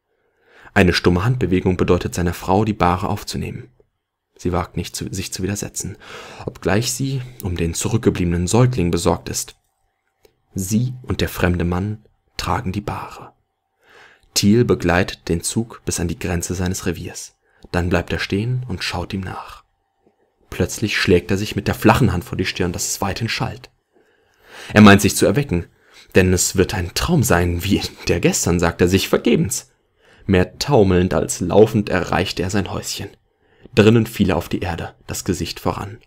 Eine stumme Handbewegung bedeutet seiner Frau, die Bahre aufzunehmen. Sie wagt nicht, zu, sich zu widersetzen, obgleich sie um den zurückgebliebenen Säugling besorgt ist. Sie und der fremde Mann tragen die Bahre. Thiel begleitet den Zug bis an die Grenze seines Reviers. Dann bleibt er stehen und schaut ihm nach. Plötzlich schlägt er sich mit der flachen Hand vor die Stirn, dass es weithin schallt. Er meint sich zu erwecken, denn es wird ein Traum sein, wie der gestern, sagt er sich vergebens. Mehr taumelnd als laufend erreichte er sein Häuschen. Drinnen fiel er auf die Erde, das Gesicht voran.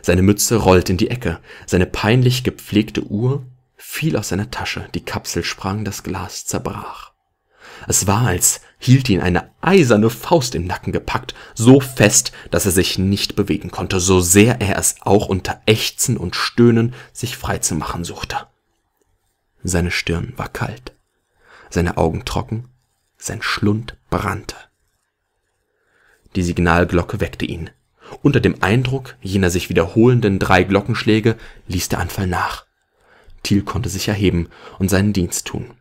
Seine Mütze rollte in die Ecke, seine peinlich gepflegte Uhr fiel aus seiner Tasche, die Kapsel sprang, das Glas zerbrach. Es war, als hielt ihn eine eiserne Faust im Nacken gepackt, so fest, dass er sich nicht bewegen konnte, so sehr er es auch unter Ächzen und Stöhnen sich freizumachen suchte. Seine Stirn war kalt, seine Augen trocken, sein Schlund brannte. Die Signalglocke weckte ihn. Unter dem Eindruck jener sich wiederholenden drei Glockenschläge ließ der Anfall nach. Thiel konnte sich erheben und seinen Dienst tun.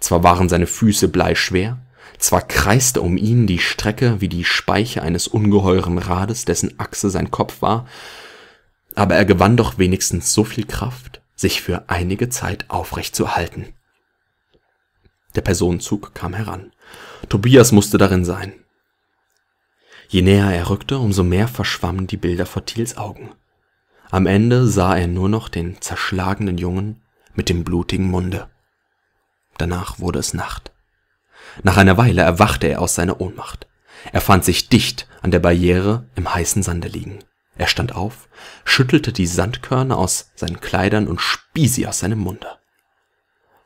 Zwar waren seine Füße bleischwer, zwar kreiste um ihn die Strecke wie die Speiche eines ungeheuren Rades, dessen Achse sein Kopf war, aber er gewann doch wenigstens so viel Kraft, sich für einige Zeit aufrecht zu halten. Der Personenzug kam heran. Tobias musste darin sein. Je näher er rückte, umso mehr verschwammen die Bilder vor Thiels Augen. Am Ende sah er nur noch den zerschlagenen Jungen mit dem blutigen Munde. Danach wurde es Nacht. Nach einer Weile erwachte er aus seiner Ohnmacht. Er fand sich dicht an der Barriere im heißen Sande liegen. Er stand auf, schüttelte die Sandkörner aus seinen Kleidern und spie sie aus seinem Munde.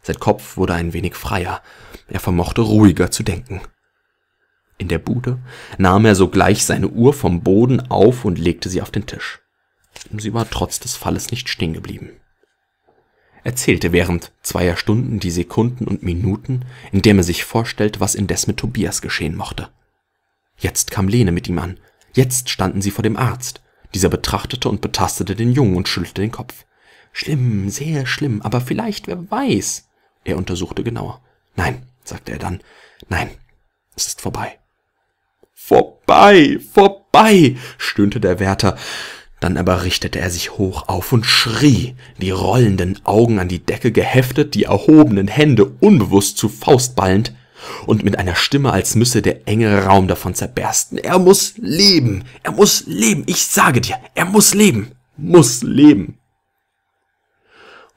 Sein Kopf wurde ein wenig freier. Er vermochte ruhiger zu denken. In der Bude nahm er sogleich seine Uhr vom Boden auf und legte sie auf den Tisch. Sie war trotz des Falles nicht stehen geblieben. Er zählte während zweier Stunden die Sekunden und Minuten, indem er sich vorstellte, was indes mit Tobias geschehen mochte. Jetzt kam Lene mit ihm an. Jetzt standen sie vor dem Arzt. Dieser betrachtete und betastete den Jungen und schüttelte den Kopf. Schlimm, sehr schlimm, aber vielleicht, wer weiß, er untersuchte genauer. Nein, sagte er dann, nein, es ist vorbei. Vorbei, vorbei, stöhnte der Wärter. Dann aber richtete er sich hoch auf und schrie, die rollenden Augen an die Decke geheftet, die erhobenen Hände unbewusst zu Faust ballend und mit einer Stimme, als müsse der enge Raum davon zerbersten. Er muss leben, er muss leben, ich sage dir, er muss leben, muss leben.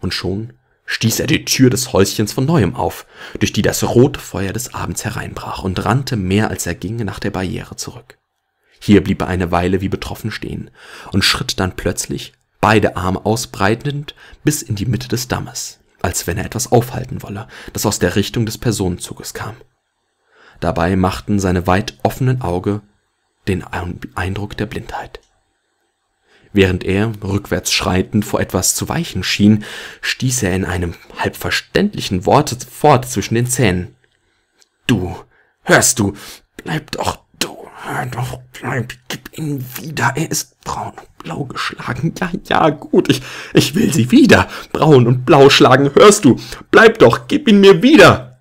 Und schon stieß er die Tür des Häuschens von neuem auf, durch die das rote Feuer des Abends hereinbrach, und rannte mehr als er ging nach der Barriere zurück. Hier blieb er eine Weile wie betroffen stehen und schritt dann plötzlich, beide Arme ausbreitend, bis in die Mitte des Dammes, als wenn er etwas aufhalten wolle, das aus der Richtung des Personenzuges kam. Dabei machten seine weit offenen Auge den Eindruck der Blindheit. Während er, rückwärts schreitend, vor etwas zu weichen schien, stieß er in einem halb verständlichen Wort fort zwischen den Zähnen. Du, hörst du, bleib doch du, hör doch, bleib, gib ihn wieder, er ist braun und blau geschlagen, ja, ja, gut, ich, ich will sie wieder, braun und blau schlagen, hörst du, bleib doch, gib ihn mir wieder!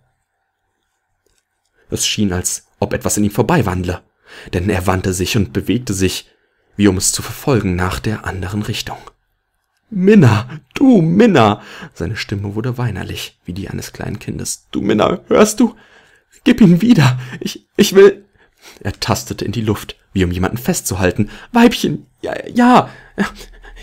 Es schien, als ob etwas in ihm vorbeiwandle, denn er wandte sich und bewegte sich, wie um es zu verfolgen nach der anderen Richtung. Minna, du Minna! Seine Stimme wurde weinerlich, wie die eines kleinen Kindes. Du Minna, hörst du? Gib ihn wieder! Ich, ich will. Er tastete in die Luft, wie um jemanden festzuhalten. Weibchen, ja, ja,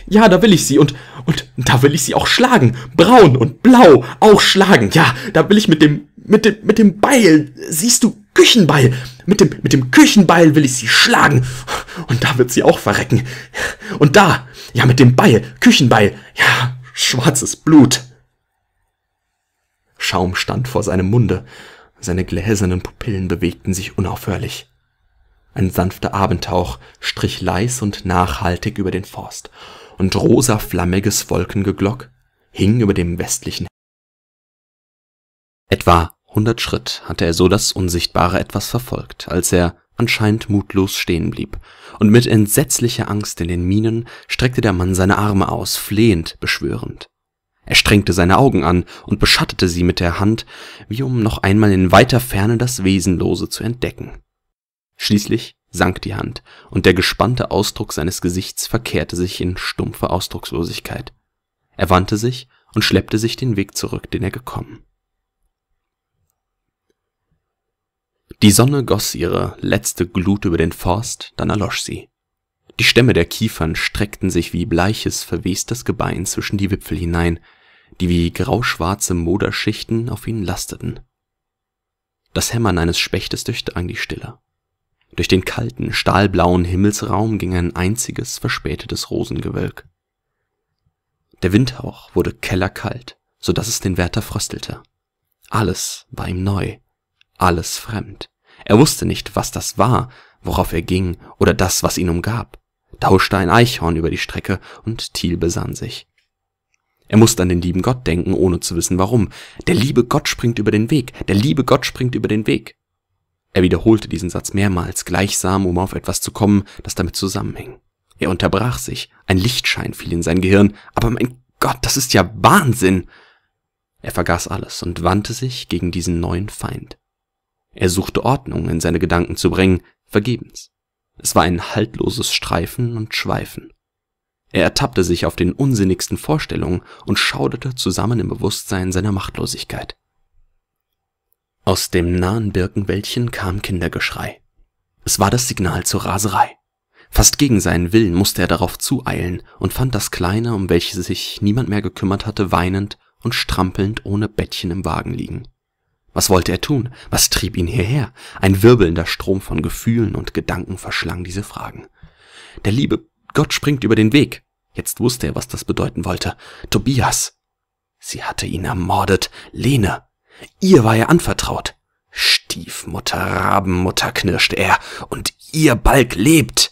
ja, da will ich sie und, und da will ich sie auch schlagen. Braun und blau, auch schlagen. Ja, da will ich mit dem, mit dem, mit dem Beil, siehst du, Küchenbeil. Mit dem, mit dem Küchenbeil will ich sie schlagen. Und da wird sie auch verrecken. Und da, ja, mit dem Beil, Küchenbeil, ja, schwarzes Blut. Schaum stand vor seinem Munde. Seine gläsernen Pupillen bewegten sich unaufhörlich. Ein sanfter Abendhauch strich leis und nachhaltig über den Forst, und rosa flammiges Wolkengeglock hing über dem westlichen Etwa hundert Schritt hatte er so das unsichtbare Etwas verfolgt, als er anscheinend mutlos stehen blieb, und mit entsetzlicher Angst in den Mienen streckte der Mann seine Arme aus, flehend, beschwörend. Er strengte seine Augen an und beschattete sie mit der Hand, wie um noch einmal in weiter Ferne das Wesenlose zu entdecken. Schließlich sank die Hand, und der gespannte Ausdruck seines Gesichts verkehrte sich in stumpfe Ausdruckslosigkeit. Er wandte sich und schleppte sich den Weg zurück, den er gekommen Die Sonne goss ihre letzte Glut über den Forst, dann erlosch sie. Die Stämme der Kiefern streckten sich wie bleiches, verwestes Gebein zwischen die Wipfel hinein, die wie grauschwarze Moderschichten auf ihnen lasteten. Das Hämmern eines Spechtes durchdrang die Stille. Durch den kalten, stahlblauen Himmelsraum ging ein einziges, verspätetes Rosengewölk. Der Windhauch wurde kellerkalt, so dass es den Wärter fröstelte. Alles war ihm neu, alles fremd. Er wusste nicht, was das war, worauf er ging oder das, was ihn umgab. Da huschte ein Eichhorn über die Strecke und Thiel besann sich. Er musste an den lieben Gott denken, ohne zu wissen warum. Der liebe Gott springt über den Weg. Der liebe Gott springt über den Weg. Er wiederholte diesen Satz mehrmals, gleichsam, um auf etwas zu kommen, das damit zusammenhing. Er unterbrach sich. Ein Lichtschein fiel in sein Gehirn. Aber mein Gott, das ist ja Wahnsinn! Er vergaß alles und wandte sich gegen diesen neuen Feind. Er suchte Ordnung in seine Gedanken zu bringen, vergebens. Es war ein haltloses Streifen und Schweifen. Er ertappte sich auf den unsinnigsten Vorstellungen und schauderte zusammen im Bewusstsein seiner Machtlosigkeit. Aus dem nahen Birkenwäldchen kam Kindergeschrei. Es war das Signal zur Raserei. Fast gegen seinen Willen musste er darauf zueilen und fand das Kleine, um welches sich niemand mehr gekümmert hatte, weinend und strampelnd ohne Bettchen im Wagen liegen. Was wollte er tun? Was trieb ihn hierher? Ein wirbelnder Strom von Gefühlen und Gedanken verschlang diese Fragen. Der liebe Gott springt über den Weg. Jetzt wusste er, was das bedeuten wollte. Tobias. Sie hatte ihn ermordet. Lene. Ihr war er anvertraut. Stiefmutter, Rabenmutter, knirschte er. Und ihr Balk lebt.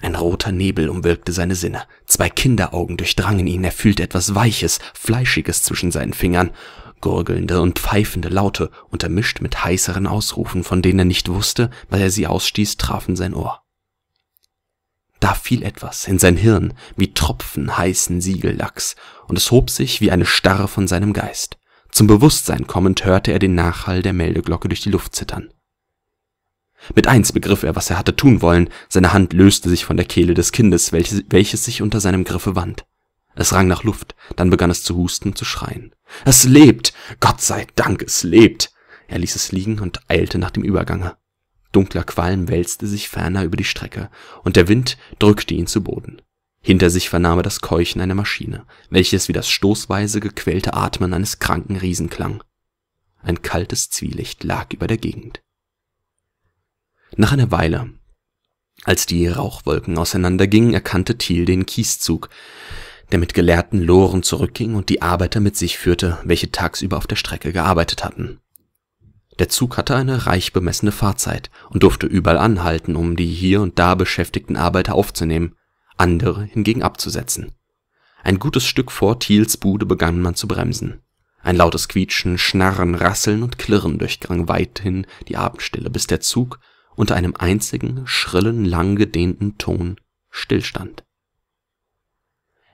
Ein roter Nebel umwölkte seine Sinne. Zwei Kinderaugen durchdrangen ihn. Er fühlte etwas Weiches, Fleischiges zwischen seinen Fingern gurgelnde und pfeifende Laute, untermischt mit heißeren Ausrufen, von denen er nicht wusste, weil er sie ausstieß, trafen sein Ohr. Da fiel etwas in sein Hirn wie Tropfen heißen Siegellachs, und es hob sich wie eine Starre von seinem Geist. Zum Bewusstsein kommend hörte er den Nachhall der Meldeglocke durch die Luft zittern. Mit eins begriff er, was er hatte tun wollen, seine Hand löste sich von der Kehle des Kindes, welches, welches sich unter seinem Griffe wand. Es rang nach Luft, dann begann es zu husten, und zu schreien. Es lebt! Gott sei Dank, es lebt! Er ließ es liegen und eilte nach dem Übergange. Dunkler Qualm wälzte sich ferner über die Strecke, und der Wind drückte ihn zu Boden. Hinter sich vernahm er das Keuchen einer Maschine, welches wie das stoßweise gequälte Atmen eines kranken Riesen klang. Ein kaltes Zwielicht lag über der Gegend. Nach einer Weile, als die Rauchwolken auseinandergingen, erkannte Thiel den Kieszug, der mit gelehrten Loren zurückging und die Arbeiter mit sich führte, welche tagsüber auf der Strecke gearbeitet hatten. Der Zug hatte eine reich bemessene Fahrzeit und durfte überall anhalten, um die hier und da beschäftigten Arbeiter aufzunehmen, andere hingegen abzusetzen. Ein gutes Stück vor Thiels Bude begann man zu bremsen. Ein lautes Quietschen, Schnarren, Rasseln und Klirren durchdrang weithin die Abendstille, bis der Zug unter einem einzigen, schrillen, langgedehnten Ton stillstand.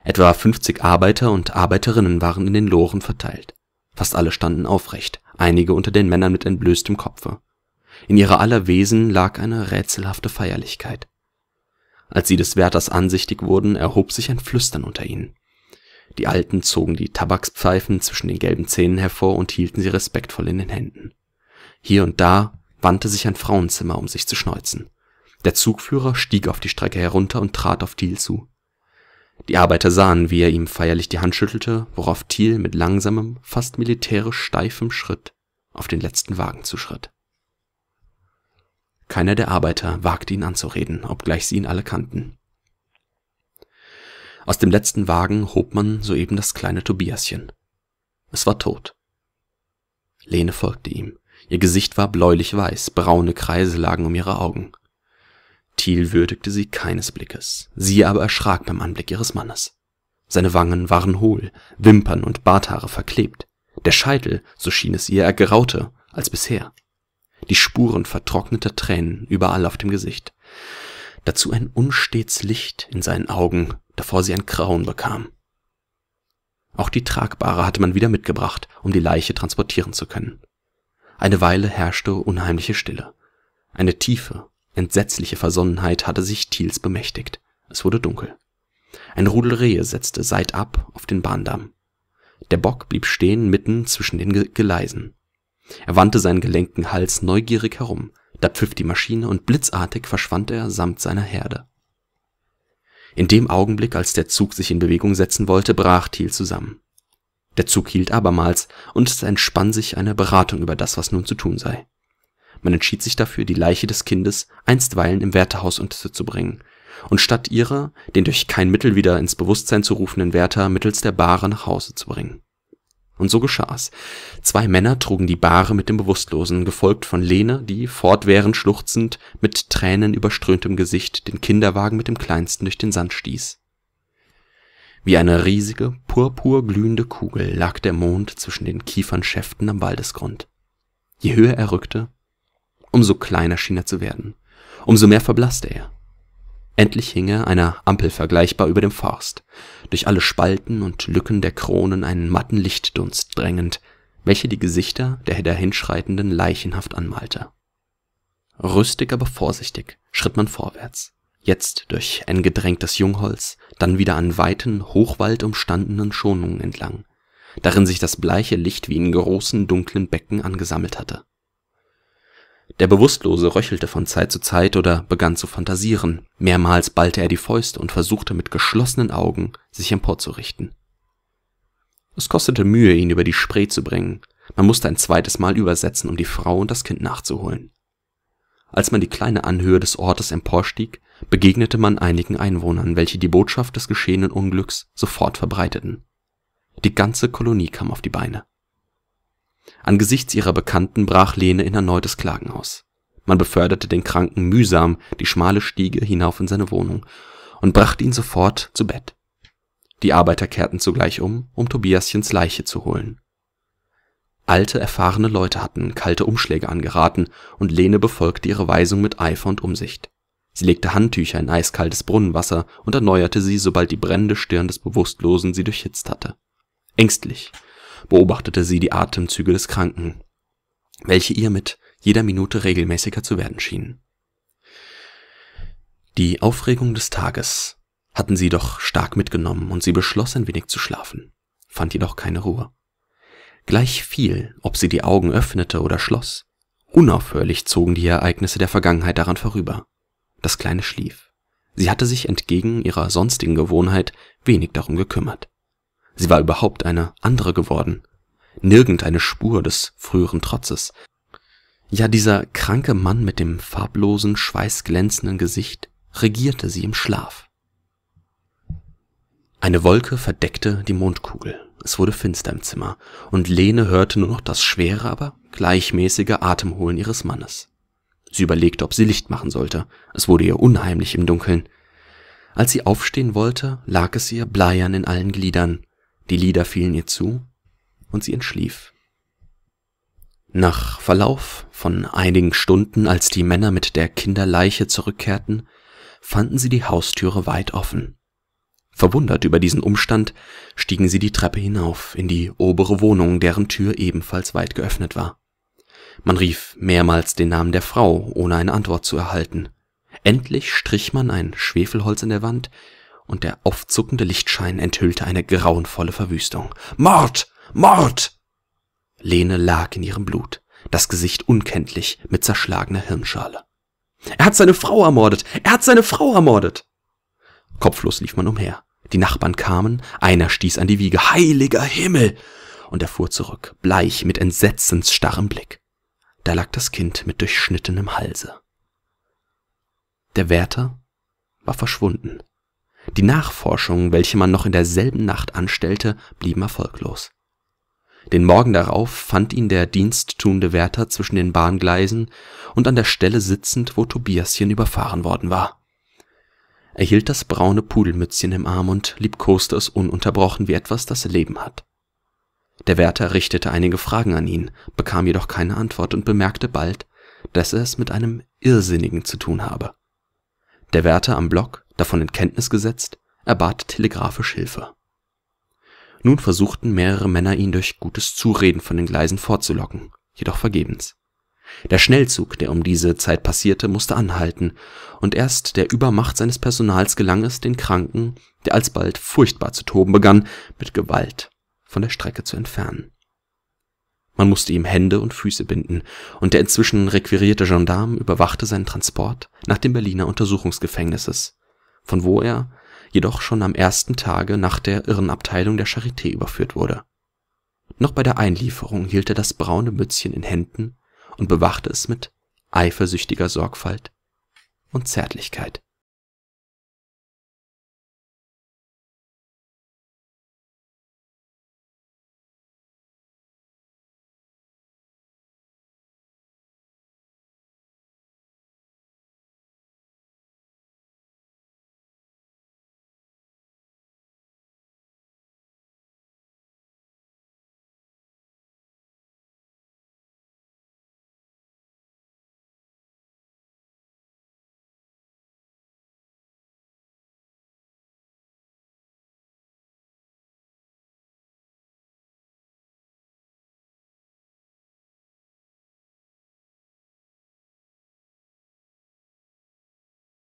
Etwa 50 Arbeiter und Arbeiterinnen waren in den Loren verteilt. Fast alle standen aufrecht, einige unter den Männern mit entblößtem Kopfe. In ihrer aller Wesen lag eine rätselhafte Feierlichkeit. Als sie des Wärters ansichtig wurden, erhob sich ein Flüstern unter ihnen. Die Alten zogen die Tabakspfeifen zwischen den gelben Zähnen hervor und hielten sie respektvoll in den Händen. Hier und da wandte sich ein Frauenzimmer, um sich zu schneuzen. Der Zugführer stieg auf die Strecke herunter und trat auf Thiel zu. Die Arbeiter sahen, wie er ihm feierlich die Hand schüttelte, worauf Thiel mit langsamem, fast militärisch steifem Schritt auf den letzten Wagen zuschritt. Keiner der Arbeiter wagte ihn anzureden, obgleich sie ihn alle kannten. Aus dem letzten Wagen hob man soeben das kleine Tobiaschen. Es war tot. Lene folgte ihm. Ihr Gesicht war bläulich weiß, braune Kreise lagen um ihre Augen. Thiel würdigte sie keines Blickes, sie aber erschrak beim Anblick ihres Mannes. Seine Wangen waren hohl, Wimpern und Barthaare verklebt, der Scheitel, so schien es ihr, ergraute als bisher, die Spuren vertrockneter Tränen überall auf dem Gesicht, dazu ein unstets Licht in seinen Augen, davor sie ein Grauen bekam. Auch die Tragbare hatte man wieder mitgebracht, um die Leiche transportieren zu können. Eine Weile herrschte unheimliche Stille, eine tiefe, Entsetzliche Versonnenheit hatte sich Thiels bemächtigt. Es wurde dunkel. Ein Rudel Rehe setzte seitab auf den Bahndamm. Der Bock blieb stehen mitten zwischen den Geleisen. Er wandte seinen gelenken Hals neugierig herum, da pfiff die Maschine und blitzartig verschwand er samt seiner Herde. In dem Augenblick, als der Zug sich in Bewegung setzen wollte, brach Thiel zusammen. Der Zug hielt abermals, und es entspann sich eine Beratung über das, was nun zu tun sei. Man entschied sich dafür, die Leiche des Kindes einstweilen im Wärterhaus unterzubringen und statt ihrer den durch kein Mittel wieder ins Bewusstsein zu rufenden Wärter mittels der Bahre nach Hause zu bringen. Und so geschah es. Zwei Männer trugen die Bahre mit dem Bewusstlosen, gefolgt von Lene, die, fortwährend schluchzend, mit Tränen tränenüberströmtem Gesicht den Kinderwagen mit dem Kleinsten durch den Sand stieß. Wie eine riesige, purpurglühende Kugel lag der Mond zwischen den Kiefernschäften am Waldesgrund. Je höher er rückte, umso kleiner schien er zu werden. Umso mehr verblasste er. Endlich hing er einer Ampel vergleichbar über dem Forst, durch alle Spalten und Lücken der Kronen einen matten Lichtdunst drängend, welche die Gesichter der dahinschreitenden leichenhaft anmalte. Rüstig, aber vorsichtig schritt man vorwärts, jetzt durch ein gedrängtes Jungholz, dann wieder an weiten, hochwaldumstandenen Schonungen entlang, darin sich das bleiche Licht wie in großen, dunklen Becken angesammelt hatte. Der Bewusstlose röchelte von Zeit zu Zeit oder begann zu fantasieren. Mehrmals ballte er die Fäuste und versuchte mit geschlossenen Augen, sich emporzurichten. Es kostete Mühe, ihn über die Spree zu bringen. Man musste ein zweites Mal übersetzen, um die Frau und das Kind nachzuholen. Als man die kleine Anhöhe des Ortes emporstieg, begegnete man einigen Einwohnern, welche die Botschaft des geschehenen Unglücks sofort verbreiteten. Die ganze Kolonie kam auf die Beine Angesichts ihrer Bekannten brach Lene in erneutes Klagen aus. Man beförderte den Kranken mühsam die schmale Stiege hinauf in seine Wohnung und brachte ihn sofort zu Bett. Die Arbeiter kehrten zugleich um, um Tobiaschens Leiche zu holen. Alte, erfahrene Leute hatten kalte Umschläge angeraten, und Lene befolgte ihre Weisung mit Eifer und Umsicht. Sie legte Handtücher in eiskaltes Brunnenwasser und erneuerte sie, sobald die brennende Stirn des Bewusstlosen sie durchhitzt hatte. Ängstlich beobachtete sie die Atemzüge des Kranken, welche ihr mit jeder Minute regelmäßiger zu werden schienen. Die Aufregung des Tages hatten sie doch stark mitgenommen und sie beschloss ein wenig zu schlafen, fand jedoch keine Ruhe. Gleich viel, ob sie die Augen öffnete oder schloss, unaufhörlich zogen die Ereignisse der Vergangenheit daran vorüber. Das Kleine schlief. Sie hatte sich entgegen ihrer sonstigen Gewohnheit wenig darum gekümmert. Sie war überhaupt eine andere geworden. Nirgend eine Spur des früheren Trotzes. Ja, dieser kranke Mann mit dem farblosen, schweißglänzenden Gesicht regierte sie im Schlaf. Eine Wolke verdeckte die Mondkugel. Es wurde finster im Zimmer, und Lene hörte nur noch das schwere, aber gleichmäßige Atemholen ihres Mannes. Sie überlegte, ob sie Licht machen sollte. Es wurde ihr unheimlich im Dunkeln. Als sie aufstehen wollte, lag es ihr bleiern in allen Gliedern die Lieder fielen ihr zu, und sie entschlief. Nach Verlauf von einigen Stunden, als die Männer mit der Kinderleiche zurückkehrten, fanden sie die Haustüre weit offen. Verwundert über diesen Umstand stiegen sie die Treppe hinauf in die obere Wohnung, deren Tür ebenfalls weit geöffnet war. Man rief mehrmals den Namen der Frau, ohne eine Antwort zu erhalten. Endlich strich man ein Schwefelholz in der Wand, und der aufzuckende Lichtschein enthüllte eine grauenvolle Verwüstung. Mord! Mord! Lene lag in ihrem Blut, das Gesicht unkenntlich mit zerschlagener Hirnschale. Er hat seine Frau ermordet! Er hat seine Frau ermordet! Kopflos lief man umher. Die Nachbarn kamen, einer stieß an die Wiege. Heiliger Himmel! Und er fuhr zurück, bleich mit entsetzensstarrem Blick. Da lag das Kind mit durchschnittenem Halse. Der Wärter war verschwunden. Die Nachforschungen, welche man noch in derselben Nacht anstellte, blieben erfolglos. Den Morgen darauf fand ihn der diensttuende Wärter zwischen den Bahngleisen und an der Stelle sitzend, wo Tobiaschen überfahren worden war. Er hielt das braune Pudelmützchen im Arm und liebkoste es ununterbrochen wie etwas, das Leben hat. Der Wärter richtete einige Fragen an ihn, bekam jedoch keine Antwort und bemerkte bald, dass er es mit einem Irrsinnigen zu tun habe. Der Wärter am Block davon in Kenntnis gesetzt, erbat telegraphisch Hilfe. Nun versuchten mehrere Männer ihn durch gutes Zureden von den Gleisen vorzulocken, jedoch vergebens. Der Schnellzug, der um diese Zeit passierte, musste anhalten, und erst der Übermacht seines Personals gelang es, den Kranken, der alsbald furchtbar zu toben begann, mit Gewalt von der Strecke zu entfernen. Man musste ihm Hände und Füße binden, und der inzwischen requirierte Gendarm überwachte seinen Transport nach dem Berliner Untersuchungsgefängnisses von wo er jedoch schon am ersten Tage nach der Irrenabteilung der Charité überführt wurde. Noch bei der Einlieferung hielt er das braune Mützchen in Händen und bewachte es mit eifersüchtiger Sorgfalt und Zärtlichkeit